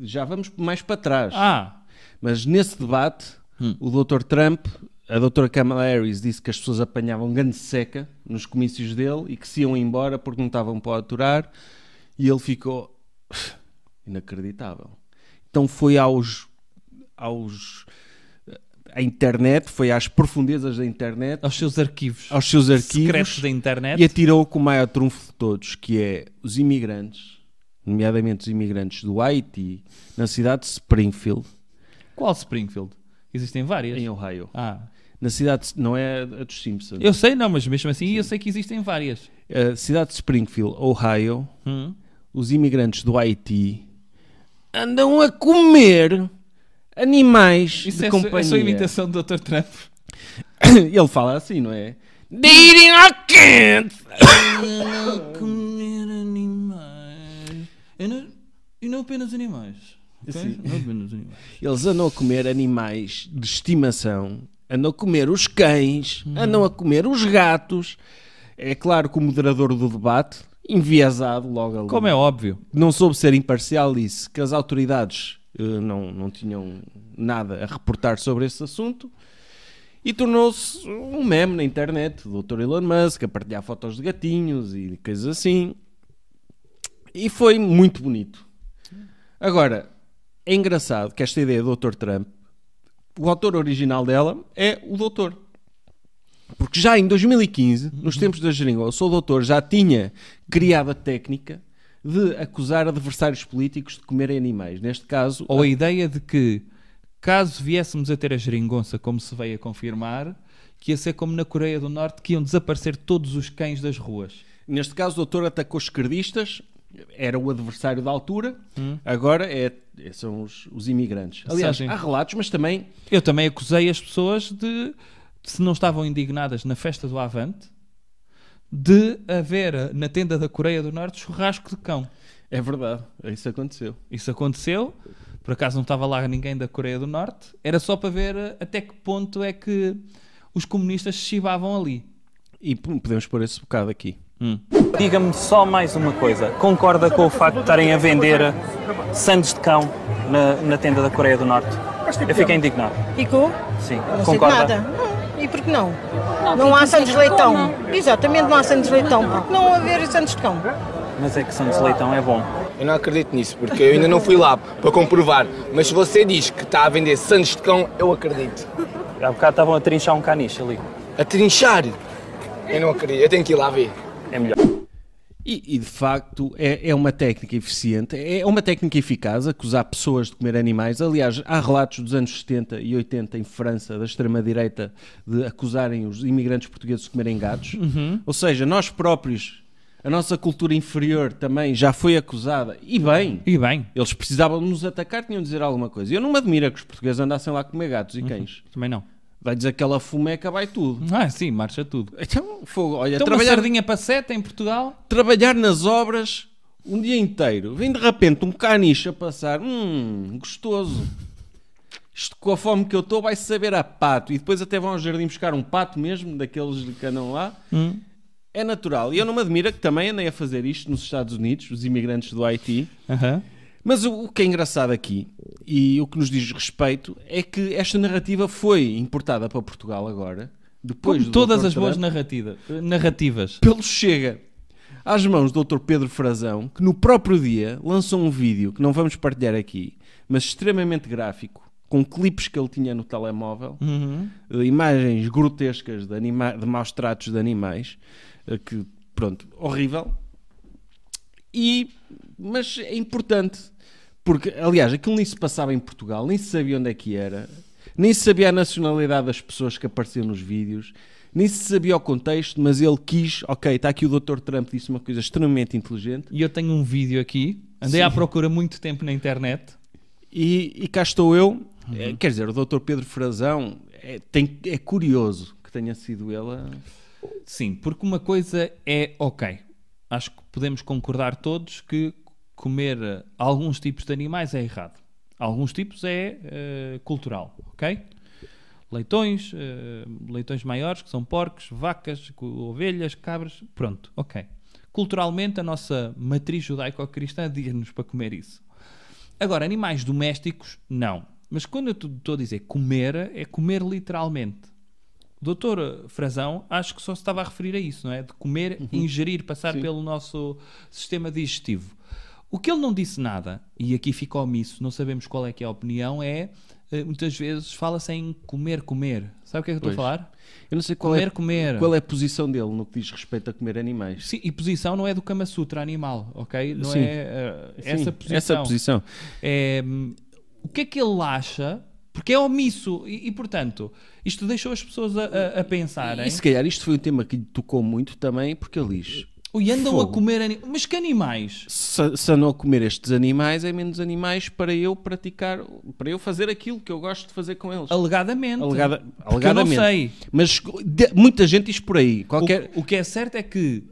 Já vamos mais para trás. Ah! Mas nesse debate Hum. O Dr. Trump, a Dra. Kamala Harris disse que as pessoas apanhavam grande seca nos comícios dele e que se iam embora porque não estavam para aturar e ele ficou inacreditável. Então foi aos aos eh, à internet, foi às profundezas da internet, aos seus arquivos, aos seus arquivos secretos da internet e atirou com o maior trunfo de todos, que é os imigrantes, nomeadamente os imigrantes do Haiti, na cidade de Springfield. Qual Springfield? Existem várias. Em Ohio. Ah. Na cidade, não é a dos Simpsons. Eu sei, não, mas mesmo assim Sim. eu sei que existem várias. A cidade de Springfield, Ohio, hum. os imigrantes do Haiti andam a comer animais Isso de é, é companhia. Isso é a sua imitação do Dr. Trump. Ele fala assim, não é? Dating our can't! Andam a comer animais. E não, e não apenas animais. Sim. É Eles andam a comer animais de estimação, andam a comer os cães, uhum. andam a comer os gatos. É claro que o moderador do debate, enviesado logo ali. Como é óbvio. Não soube ser imparcial, disse que as autoridades uh, não, não tinham nada a reportar sobre esse assunto e tornou-se um meme na internet. do Dr. Elon Musk a partilhar fotos de gatinhos e coisas assim. E foi muito bonito. Agora, é engraçado que esta ideia do Dr. Trump, o autor original dela é o doutor. Porque já em 2015, nos tempos da geringonça, o doutor já tinha criado a técnica de acusar adversários políticos de comerem animais. Neste caso... Ou a, a ideia de que, caso viéssemos a ter a geringonça, como se veio a confirmar, que ia ser como na Coreia do Norte, que iam desaparecer todos os cães das ruas. Neste caso, o doutor atacou esquerdistas, era o adversário da altura, hum. agora é, é são os, os imigrantes. Aliás, há relatos, mas também. Eu também acusei as pessoas de, se não estavam indignadas na festa do Avante, de haver eh, na tenda da Coreia do Norte churrasco de cão. É verdade, isso aconteceu. Isso aconteceu, por acaso não estava lá ninguém da Coreia do Norte, era só para ver eh, até que ponto é que os comunistas se chivavam ali. E podemos pôr esse bocado aqui. Hum. Diga-me só mais uma coisa. Concorda com o facto de estarem a vender eh, sandes de cão na, na tenda da Coreia do Norte? Eu fiquei indignado. Ficou? Sim. Não Concorda? nada. Não. E por que não? Não, há sandes de leitão. Exatamente, não há sandes de leitão. Por que não haver sandes de cão? Mas é que sandes de leitão é bom. Eu não acredito nisso, porque eu ainda não fui lá para comprovar. Mas se você diz que está a vender sandes de cão, eu acredito. Há bocado estavam a trinchar um caniche ali. A trinchar? Eu não acredito. Eu tenho que ir lá ver é melhor. E, e, de facto é, é, uma técnica eficiente, é, é uma técnica eficaz acusar pessoas de comer animais. Aliás, há relatos dos anos 70 e 80 em França, da extrema-direita, de acusarem os imigrantes portugueses de comerem gatos. Uhum. Ou seja, nós próprios, a nossa cultura inferior também já foi acusada. E bem, e bem. eles precisavam nos atacar, tinham de dizer alguma coisa. Eu não me admira que os portugueses andassem lá a comer gatos e uhum. cães. Uhum. Também não. Vai dizer aquela fumeca, vai tudo. Ah, sim, marcha tudo. Então, fogo, olha, então trabalhar... uma sardinha para seta em Portugal? Trabalhar nas obras um dia inteiro. Vem de repente um caniche a passar. Hum, gostoso. Isto com a fome que eu estou vai saber a pato. E depois até vão ao jardim buscar um pato mesmo, daqueles que andam lá. Hum. É natural. E eu não me admira que também andei a fazer isto nos Estados Unidos, os imigrantes do Haiti. Mas o, o que é engraçado aqui e o que nos diz respeito é que esta narrativa foi importada para Portugal agora, depois Como todas as boas narrativa, narrativas. Pelo Chega. Às mãos do Dr. Pedro Frazão, que no próprio dia lançou um vídeo que não vamos partilhar aqui, mas extremamente gráfico, com clipes que ele tinha no telemóvel, uhum. Eh, imagens grotescas de, anima de maus tratos de animais, eh, que, pronto, horrível. E, mas é importante porque, aliás, aquilo nem se passava em Portugal, nem se sabia onde é que era, nem se sabia a nacionalidade das pessoas que apareciam nos vídeos, nem se sabia o contexto, mas ele quis, ok, está aqui o Dr. Trump, disse uma coisa extremamente inteligente. E eu tenho um vídeo aqui, andei Sim. à procura muito tempo na internet. E, e cá estou eu, uhum. É, quer dizer, o Dr. Pedro Frazão, é, tem, é curioso que tenha sido ele a... Sim, porque uma coisa é ok. Acho que podemos concordar todos que comer eh, alguns tipos de animais é errado. Alguns tipos é uh, cultural, ok? Leitões, uh, leitões maiores, que são porcos, vacas, ovelhas, cabras, pronto, ok. Culturalmente, a nossa matriz judaico-cristã diz-nos para comer isso. Agora, animais domésticos, não. Mas quando eu estou a dizer comer, é comer literalmente. Doutor Frazão, acho que só se estava a referir a isso, não é? De comer, uhum. ingerir, passar Sim. pelo nosso sistema digestivo. O que ele não disse nada, e aqui fica omisso, não sabemos qual é que é a opinião, é eh, muitas vezes fala-se em comer, comer. Sabe o que é que pois. eu estou a falar? Eu não sei qual, é comer, é, comer. qual é a posição dele no que diz respeito a comer animais. Sim, e posição não é do Kama Sutra animal, ok? Não Sim. é uh, Sim, essa posição. Essa posição. É, o que é que ele acha porque é omisso e, e, portanto, isto deixou as pessoas a, a, a pensarem. E se calhar isto foi um tema que lhe tocou muito também, porque ele diz: e andam Fogo. a comer animais. Mas que animais? Se, se andam a comer estes animais, é menos animais para eu praticar, para eu fazer aquilo que eu gosto de fazer com eles. Alegadamente. Alegada, alegadamente. Eu não sei. Mas de, muita gente diz por aí. Qualquer... O, o que é certo é que,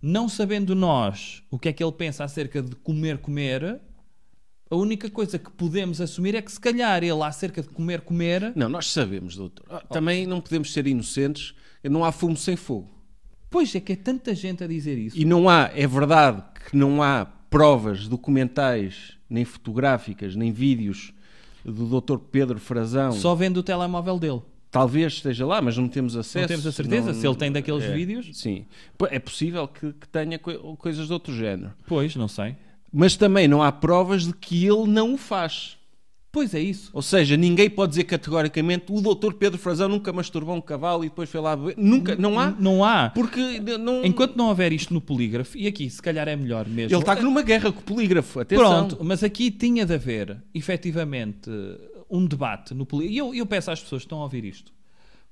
não sabendo nós o que é que ele pensa acerca de comer, comer, a única coisa que podemos assumir é que se calhar ele acerca de comer, comer. Não, nós sabemos, doutor. Ah, também não podemos ser inocentes. Não há fumo sem fogo. Pois é que é tanta gente a dizer isso. E não há, é verdade que não há provas documentais, nem fotográficas, nem vídeos do Dr. Pedro Frazão. Só vendo o telemóvel dele. Talvez esteja lá, mas não temos acesso. Não temos a certeza não, se ele tem daqueles é, vídeos. Sim. É possível que, que tenha co coisas de outro género. Pois, não sei. Mas também não há provas de que ele não o faz. Pois é isso. Ou seja, ninguém pode dizer categoricamente o doutor Pedro Frazão nunca masturbou um cavalo e depois foi lá beber. Nunca, não há. Não há. Porque não... Enquanto não houver isto no polígrafo, e aqui se calhar é melhor mesmo. Ele está é- numa guerra com o polígrafo, atenção. Pronto, mas aqui tinha de haver, efetivamente, um debate no polígrafo. E eu, eu peço às pessoas que estão a ouvir isto,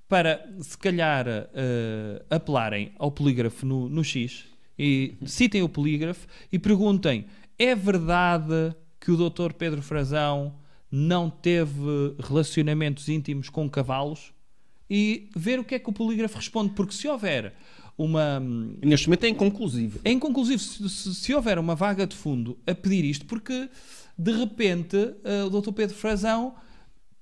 para se calhar uh, apelarem ao polígrafo no, no X, e citem o polígrafo e perguntem, é verdade que o doutor Pedro Frazão não teve relacionamentos íntimos com cavalos e ver o que é que o polígrafo responde, porque se houver uma. Neste momento é inconclusivo. É inconclusivo. Se, se, se houver uma vaga de fundo a pedir isto, porque de repente uh, o doutor Pedro Frazão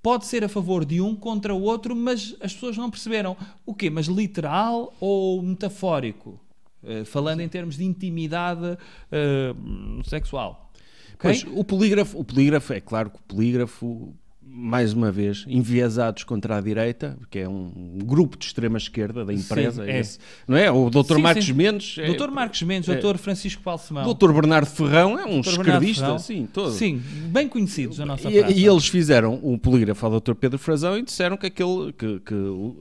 pode ser a favor de um contra o outro, mas as pessoas não perceberam o quê? Mas literal ou metafórico? Uh, falando em termos de intimidade uh, sexual ok? Pois, o polígrafo, o polígrafo, é claro que o polígrafo, mais uma vez, enviesados contra a direita, que é um grupo de extrema esquerda da empresa, sim, é. Esse, não é? O Dr. Sim, Marcos sim. Mendes, é, Dr. Marcos Mendes, é, Dr. É- Francisco Palsemão, Dr. Bernardo Ferrão, é um esquerdista, sim, todo. Sim, bem conhecidos a nossa e, praça. E eles fizeram o um polígrafo ao Dr. Pedro Frazão e disseram que aquele que, que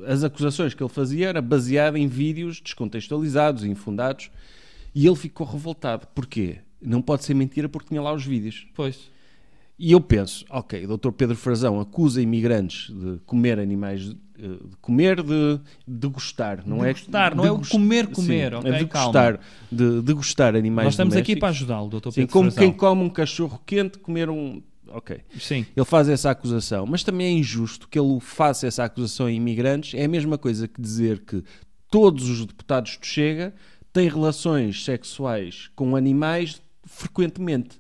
as acusações que ele fazia era baseada em vídeos descontextualizados, infundados, e ele ficou revoltado. Porquê? não pode ser mentira porque tinha lá os vídeos. Pois. E eu penso, ok, o Dr. Pedro Frazão acusa imigrantes de comer animais, eh, de comer, de degustar, não de é? Gostar, não é o comer, comer, sim, é ok? É gostar de degustar animais Nós estamos aqui para ajudá-lo, Dr. Pedro sim, como Frazão. quem come um cachorro quente, comer um... Ok. Sim. Ele faz essa acusação, mas também é injusto que ele faça essa acusação a imigrantes. É a mesma coisa que dizer que todos os deputados do Chega têm relações sexuais com animais frequentemente.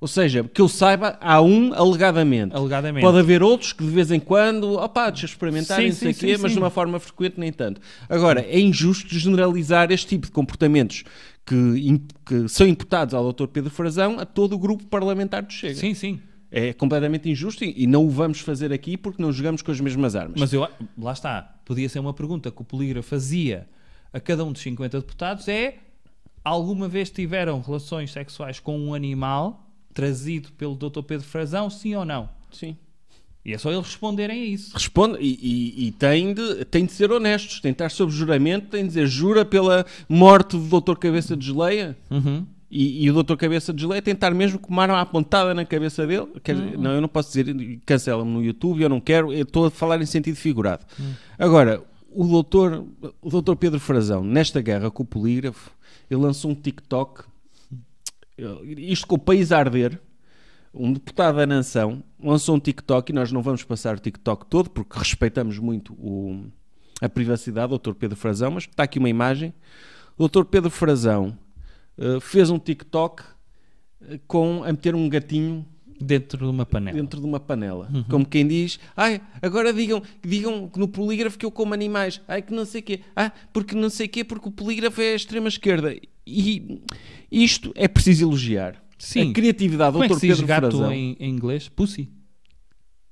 Ou seja, que eu saiba, há um alegadamente. alegadamente. Pode haver outros que de vez em quando, opá, deixa experimentar, sim, não sei o quê, mas sim. de uma forma frequente nem tanto. Agora, é injusto generalizar este tipo de comportamentos que, que são imputados ao Dr. Pedro Frazão a todo o grupo parlamentar do Chega. Sim, sim. É completamente injusto e, e não o vamos fazer aqui porque não jogamos com as mesmas armas. Mas eu, lá está, podia ser uma pergunta que o Polígrafo fazia a cada um dos 50 deputados é alguma vez tiveram relações sexuais com um animal trazido pelo Dr. Pedro Frazão, sim ou não? Sim. E é só eles responderem a isso. Responde, e, e, e têm, de, têm de ser honestos, têm de estar sob juramento, têm de dizer jura pela morte do Dr. Cabeça de Geleia. Uhum. E, e, o doutor Cabeça de Geleia tentar mesmo com uma arma apontada na cabeça dele. Quer, uhum. Não, eu não posso dizer, cancela-me no YouTube, eu não quero, eu estou a falar em sentido figurado. Agora, o doutor, o doutor Pedro Frazão, nesta guerra com o polígrafo, ele lançou um TikTok, isto com o país a arder, um deputado da nação lançou um TikTok e nós não vamos passar o TikTok todo porque respeitamos muito o, a privacidade do Dr. Pedro Frazão, mas está aqui uma imagem. O Dr. Pedro Frazão uh, fez um TikTok eh, com a meter um gatinho Dentro de uma panela. Dentro de uma panela. Uhum. Como quem diz, ai, agora digam, digam que no polígrafo que eu como animais, ai que não sei quê, ah, porque não sei quê, porque o polígrafo é a extrema esquerda. E isto é preciso elogiar. Sim. A criatividade do Dr. É Pedro gato Frazão. Em, em inglês, pussy.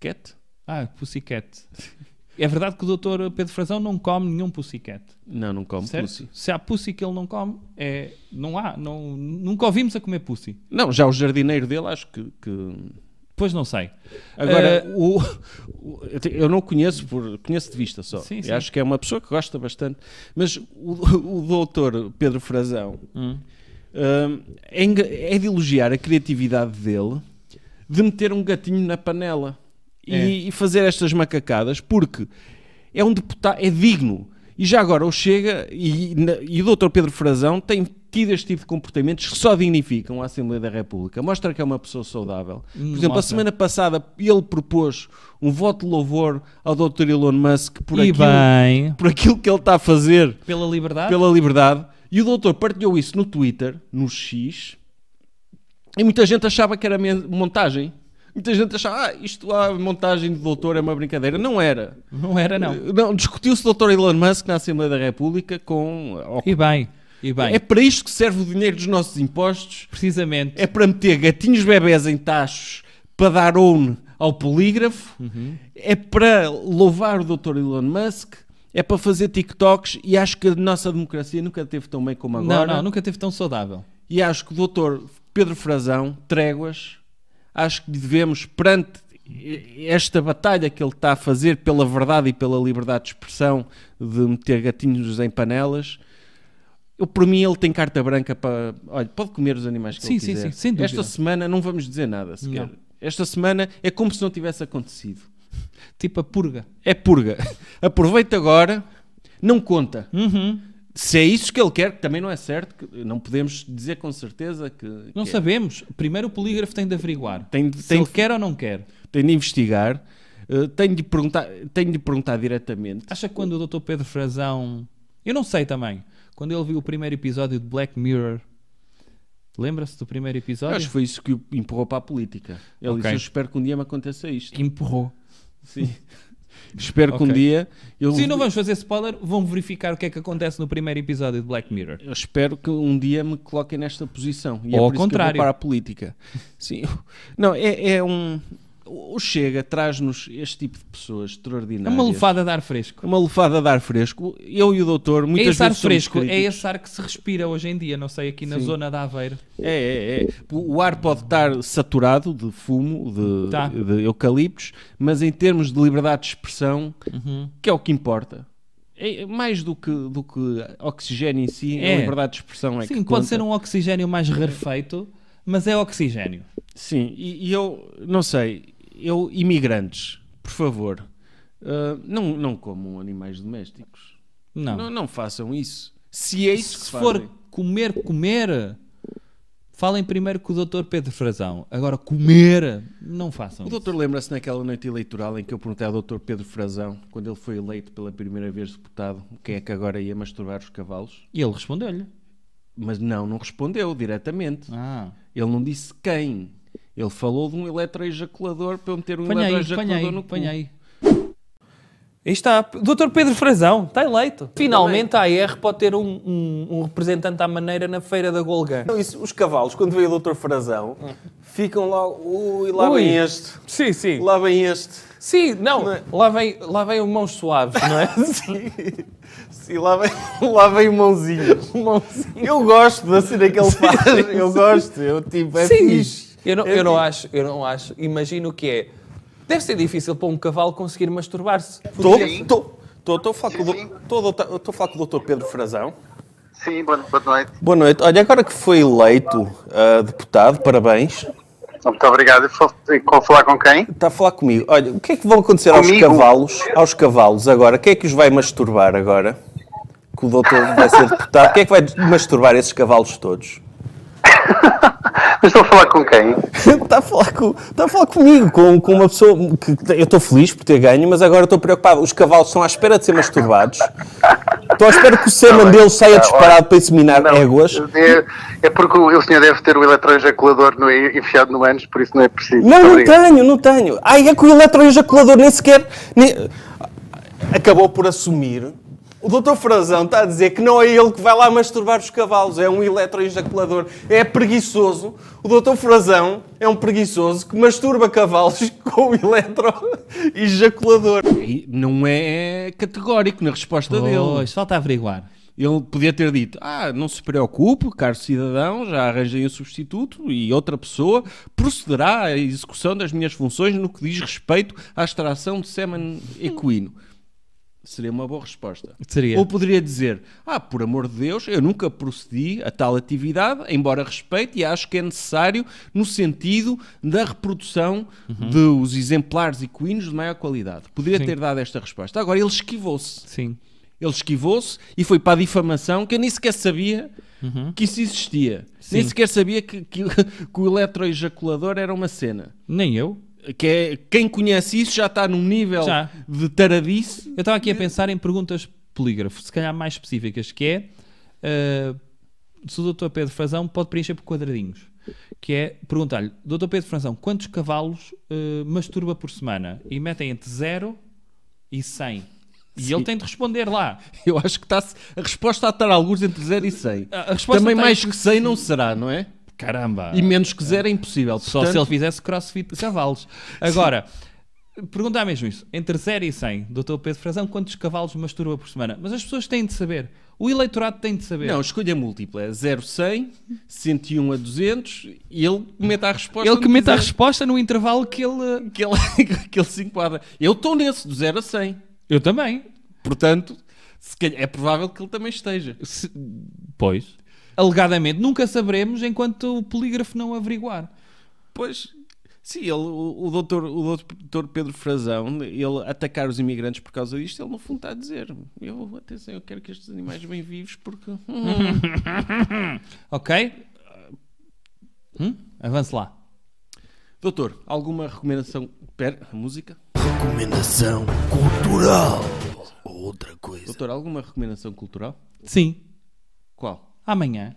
Cat? Ah, cat. É verdade que o doutor Pedro Frazão não come nenhum pussycat. Não, não come certo? pussy. Se há pussy que ele não come, é, não há. Não, nunca ouvimos a comer pussy. Não, já o jardineiro dele acho que... que... Pois não sei. Agora, uh, o, o, eu não conheço, por, conheço de vista só. Sim, sim. Acho que é uma pessoa que gosta bastante. Mas o, o doutor Pedro Frazão hum. hum é, é de elogiar a criatividade dele de meter um gatinho na panela é. e, fazer estas macacadas porque é um deputado, é digno. E já agora o Chega e, e o Dr. Pedro Frazão têm tido este tipo de comportamentos que só dignificam a Assembleia da República. Mostra que é uma pessoa saudável. Por exemplo, Mostra. a semana passada ele propôs um voto de louvor ao Dr. Elon Musk por, aquilo, bem. por aquilo que ele está a fazer. Pela liberdade. Pela liberdade. E o doutor partilhou isso no Twitter, no X, e muita gente achava que era montagem. Muita gente achava, ah, isto ah, a montagem do doutor é uma brincadeira. Não era. Não era, não. Eh, não Discutiu-se o doutor Elon Musk na Assembleia da República com... Oh, e bem, e bem. É para isto que serve o dinheiro dos nossos impostos. Precisamente. É para meter gatinhos bebés em tachos para dar own ao polígrafo. Uhum. É para louvar o doutor Elon Musk é para fazer TikToks e acho que a nossa democracia nunca teve tão bem como agora. Não, não, nunca teve tão saudável. E acho que o doutor Pedro Frazão, Tréguas, acho que devemos, perante esta batalha que ele está a fazer pela verdade e pela liberdade de expressão, de meter gatinhos em panelas, eu, por mim ele tem carta branca para. Olha, pode comer os animais que sim, ele sim, quiser. Sim, sem dúvida. Esta semana não vamos dizer nada sequer. Não. Esta semana é como se não tivesse acontecido. Tipo a purga. É purga. Aproveita agora, não conta. Uhum. Se é isso que ele quer, que também não é certo, não podemos dizer com certeza que. Não é. sabemos. Primeiro o polígrafo tem de averiguar tem, se ele quer ou não quer. Tem de investigar, eh, tem, de perguntar, tem de perguntar diretamente. Acha que quando o Dr. Pedro Frazão. Eu não sei também. Quando ele viu o primeiro episódio de Black Mirror, Lembra-se do primeiro episódio? acho que foi isso que o empurrou para a política. Ele okay. disse: Eu espero que um dia me aconteça isto. Empurrou. Sim. Espero okay. que um dia. Eu... Se não vamos fazer spoiler, vão verificar o que é que acontece no primeiro episódio de Black Mirror. Eu espero que um dia me coloquem nesta posição. E é Ou é ao contrário. para a política. Sim. Não, é, é um o Chega traz-nos este tipo de pessoas extraordinárias. É uma lufada de ar fresco. É uma lufada de ar fresco. Eu e o doutor muitas é esse vezes ar fresco, é esse ar que se respira hoje em dia, não sei, aqui na Sim. zona da Aveiro. É, é, é. O ar pode estar saturado de fumo, de, tá. de eucaliptos, mas em termos de liberdade de expressão, uhum. que é o que importa. É, é mais do que, do que oxigênio em si, é. a liberdade de expressão é Sim, que pode ser um oxigênio mais rarefeito, mas é oxigênio. Sim, e, e eu não sei eu, imigrantes, por favor, uh, não, não comam animais domésticos. Não. não. não. façam isso. Se é isso Se for fazem. comer, comer, falem primeiro com o Dr. Pedro Frazão. Agora, comer, não façam O doutor lembra-se naquela noite eleitoral em que eu perguntei ao Dr. Pedro Frazão, quando ele foi eleito pela primeira vez deputado, quem é que agora ia masturbar os cavalos? E ele respondeu-lhe. Mas não, não respondeu diretamente. Ah. Ele não disse quem. Ele falou de um eletroejaculador para eu meter um eletroejaculador no ponha aí. está, Dr. Pedro Frazão, está eleito. Finalmente a AR pode ter um, um, um representante à maneira na feira da Golgã. Então, isso, os cavalos, quando vem o Dr. Frazão, ficam lá, ui, lá Ui. vem este. Sim, sim. Lá vem este. Sim, não, é? lá, vem, lá vem o Mãos Suaves, não é? Sim, sim lá, vem, lá vem o Mãozinho. Eu gosto da cena que ele faz, eu gosto, eu tipo, é Sim. fixe. Eu não, é eu não assim. acho, eu não acho. Imagino que é. Deve ser difícil para um cavalo conseguir masturbar-se. Estou a falar com o doutor Pedro Frazão. Sim, boa, noite. Boa noite. Olha, agora que foi eleito uh, deputado, parabéns. Muito obrigado. Vou falar com quem? Está a falar comigo. Olha, o que é que vão acontecer comigo? aos cavalos, aos cavalos agora? Quem é que os vai masturbar agora? Que o doutor vai ser deputado. Quem é que vai masturbar esses cavalos todos? Mas estou a falar com quem? está, a falar com, está a falar comigo, com, com uma pessoa que eu estou feliz por ter ganho, mas agora estou preocupado. Os cavalos são à espera de ser masturbados. Estou à espera que o semen dele saia disparado olha, para inseminar não, éguas. É, é, porque o senhor deve ter o eletroejaculador no, enfiado no ânus, por isso não é preciso. Não, não tenho, não tenho. Ai, é que o eletroejaculador nem sequer. Nem... Acabou por assumir o doutor Frazão está a dizer que não é ele que vai lá masturbar os cavalos, é um eletroejaculador, é preguiçoso. O doutor Frazão é um preguiçoso que masturba cavalos com o eletroejaculador. Não é categórico na resposta dele. Pois, falta averiguar. Ele podia ter dito, ah, não se preocupe, caro cidadão, já arranjei um substituto e outra pessoa procederá à execução das minhas funções no que diz respeito à extração de sêmen equino seria uma boa resposta. Seria. Ou poderia dizer: Ah, por amor de Deus, eu nunca procedi a tal atividade, embora respeite e acho que é necessário no sentido da reprodução uhum. dos exemplares equinos de maior qualidade. Poderia Sim. ter dado esta resposta. Agora, ele esquivou-se. Sim. Ele esquivou-se e foi para a difamação que eu nem sequer sabia uhum. que isso existia. Sim. Nem sequer sabia que, que, que o eletroejaculador era uma cena. Nem eu que é quem conhece isso já está num nível já. de taradice. Eu estava aqui a pensar em perguntas polígrafo, se calhar mais específicas, que é uh, se o Dr. Pedro Frazão pode preencher por quadradinhos. Que é perguntar-lhe, Dr. Pedro Frazão, quantos cavalos uh, masturba por semana? E metem entre 0 e 100. E ele tem de responder lá. Eu acho que está a resposta está a estar alguns entre 0 e 100. Também mais que 100 não será, não é? Caramba! E menos que zero é impossível. Só se ele fizesse crossfit de cavalos. Agora, perguntar mesmo isso. Entre 0 e 100, doutor Pedro Frazão, quantos cavalos masturba por semana? Mas as pessoas têm de saber. O eleitorado tem de saber. Não, escolha múltipla. É 0, 100, 101 a 200 e ele comenta a resposta. Ele comenta a resposta no intervalo que ele... Que ele, que ele se enquadra. Eu estou nesse, do 0 a 100. Eu também. Portanto, se calhar, é provável que ele também esteja. Se, pois alegadamente. Nunca saberemos enquanto o polígrafo não averiguar. Pois, Sim, ele, o, o, doutor, o doutor Pedro Frazão, ele atacar os imigrantes por causa disto, ele no fundo está a dizer: eu, atenção, eu quero que estes animais bem vivos porque. ok? Hum? Avance lá. Doutor, alguma recomendação? Pera, música? Recomendação cultural! Outra coisa. Doutor, alguma recomendação cultural? Sim. Qual? Amanhã,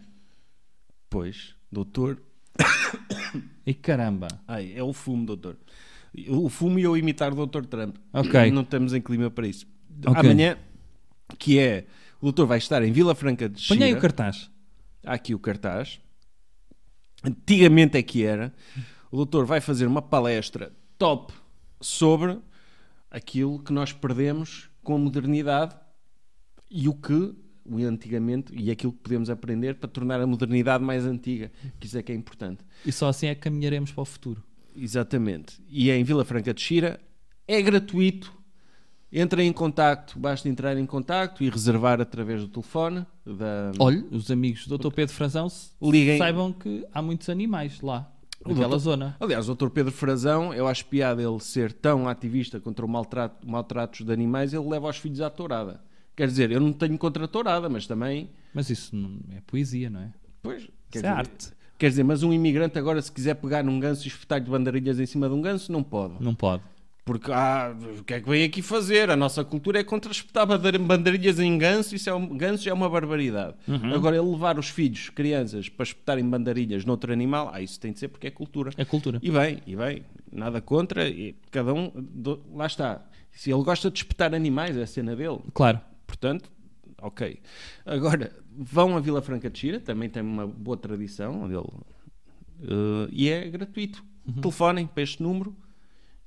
pois, doutor. e caramba. Ai, é o fumo, doutor. O fumo e eu imitar o doutor Trump. Ok. Não estamos em clima para isso. Okay. Amanhã, que é. O doutor vai estar em Vila Franca de Xira. aí o cartaz. Há aqui o cartaz. Antigamente é que era. O doutor vai fazer uma palestra top sobre aquilo que nós perdemos com a modernidade e o que o antigamente e aquilo que podemos aprender para tornar a modernidade mais antiga, que isso é que é importante. E só assim é que caminharemos para o futuro. Exatamente. E é em Vila Franca de Xira, é gratuito. Entrem em contacto, basta entrar em contacto e reservar através do telefone. Da... Olhe, os amigos do Dr. Pedro Frazão Liguem... saibam que há muitos animais lá, naquela doutor... zona. Aliás, o Dr. Pedro Frazão, eu acho piada ele ser tão ativista contra o maltrato, maltratos de animais, ele leva os filhos à tourada. Quer dizer, eu não tenho contra a tourada, mas também. Mas isso não é poesia, não é? Pois, quer é dizer, é arte. Quer dizer, mas um imigrante agora, se quiser pegar num ganso e espetar-lhe bandeirinhas em cima de um ganso, não pode. Não pode. Porque, ah, o que é que vem aqui fazer? A nossa cultura é contra espetar bandeirinhas em ganso, isso é um, ganso é uma barbaridade. Uhum. Agora, ele levar os filhos, crianças, para espetarem bandeirinhas noutro animal, ah, isso tem de ser porque é cultura. É cultura. E bem, e bem, nada contra, e cada um, do, lá está. Se ele gosta de espetar animais, é a cena dele. Claro. Portanto, ok. Agora, vão a Vila Franca de Xira, também tem uma boa tradição uh, e é gratuito. Uhum. Telefonem para este número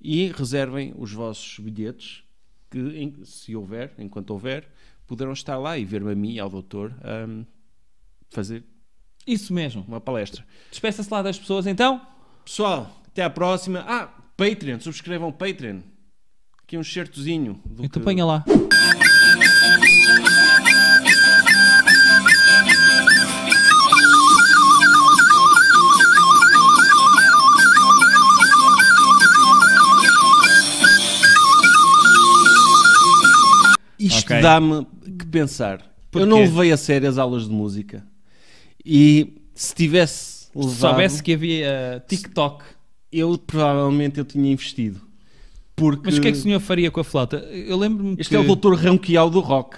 e reservem os vossos bilhetes que, se houver, enquanto houver, poderão estar lá e ver-me a mim e ao doutor um, fazer isso mesmo. Uma palestra. Despeça-se lá das pessoas então. Pessoal, até à próxima. Ah, Patreon, subscrevam Patreon. Aqui um certozinho. então que... lá. Isto okay. dá-me que pensar. Porquê? Eu não levei a sério as aulas de música. E se tivesse levado, se soubesse que havia eh, TikTok, eu provavelmente eu tinha investido. Porque... Mas o que é que o senhor faria com a flauta? Eu lembro-me Este é o doutor Ranquial do rock.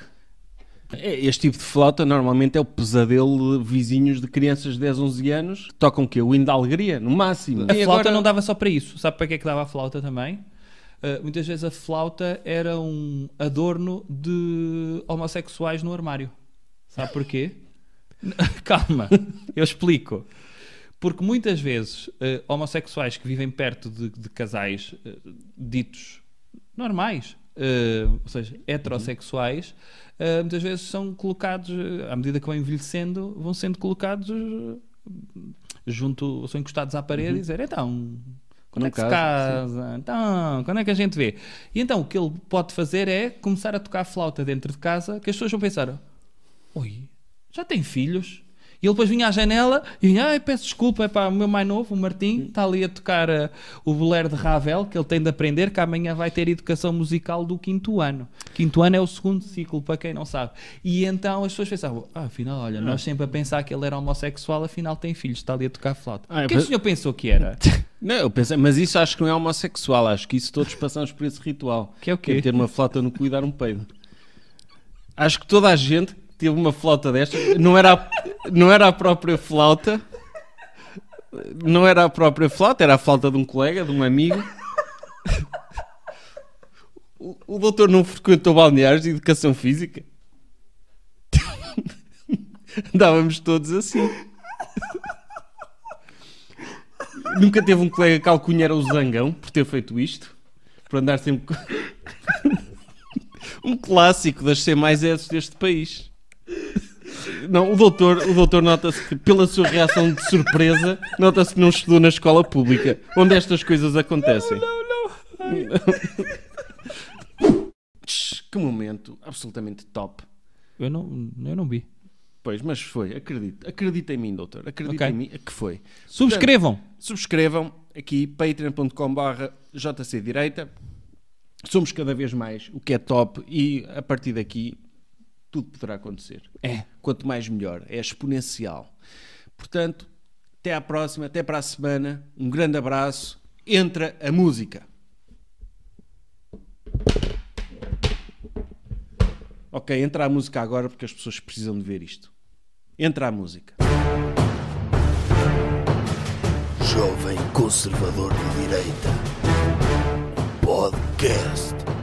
É, este tipo de flauta normalmente é o pesadelo de vizinhos de crianças de 10, 11 anos que tocam o quê? O hino da alegria, no máximo. A e flauta agora... não dava só para isso. Sabe para que é que dava a flauta também? Uh, muitas vezes a flauta era um adorno de homossexuais no armário. Sabe porquê? Calma, eu explico. Porque muitas vezes uh, homossexuais que vivem perto de, de casais uh, ditos normais, uh, ou seja, heterossexuais, muitas vezes são colocados, à medida que vão envelhecendo, vão sendo colocados junto, são encostados à parede uhum. e dizer, então, quando no é que caso, se casa? Sim. Então, quando é que a gente vê? E então o que ele pode fazer é começar a tocar flauta dentro de casa, que as pessoas vão pensar: oi, já tem filhos? E ele depois vinha à janela e vinha, ai, peço desculpa, é pá, o meu mais novo, o Martim, está ali a tocar uh, o bolero de Ravel, que ele tem de aprender, que amanhã vai ter educação musical do quinto ano. Quinto ano é o segundo ciclo, para quem não sabe. E então as pessoas pensavam, ah, afinal, olha, nós ah. sempre a pensar que ele era homossexual, afinal tem filhos, está ali a tocar flauta. Ah, é o que mas... o senhor pensou que era? Não, eu pensei, mas isso acho que não é homossexual, acho que isso todos passamos por esse ritual. Que é o quê? Que é ter uma flauta no cu e dar um peido. Acho que toda a gente teve uma flauta desta não era, a, não era a própria flauta, não era a própria flauta, era a flauta de um colega, de um amigo. O, o doutor não frequentou balneários de educação física? Andávamos todos assim. Nunca teve um colega que alcunhara o zangão por ter feito isto? Por andar sempre. um clássico das C mais S deste país. Não, o doutor, o doutor nota-se que, pela sua reação de surpresa, nota-se que não estudou na escola pública, onde estas coisas acontecem. Não, não, não. que momento absolutamente top. Eu não, eu não vi. Pois, mas foi, acredito. Acredita em mim, doutor. Acredita okay. em mim é que foi. Subscrevam. Portanto, subscrevam aqui patreon.com/barra direita. Somos cada vez mais, o que é top, e a partir daqui tudo poderá acontecer. É. Quanto mais melhor, é exponencial. Portanto, até à próxima, até para a semana. Um grande abraço. Entra a música. Ok, entra a música agora porque as pessoas precisam de ver isto. Entra a música. Jovem Conservador de Direita Podcast.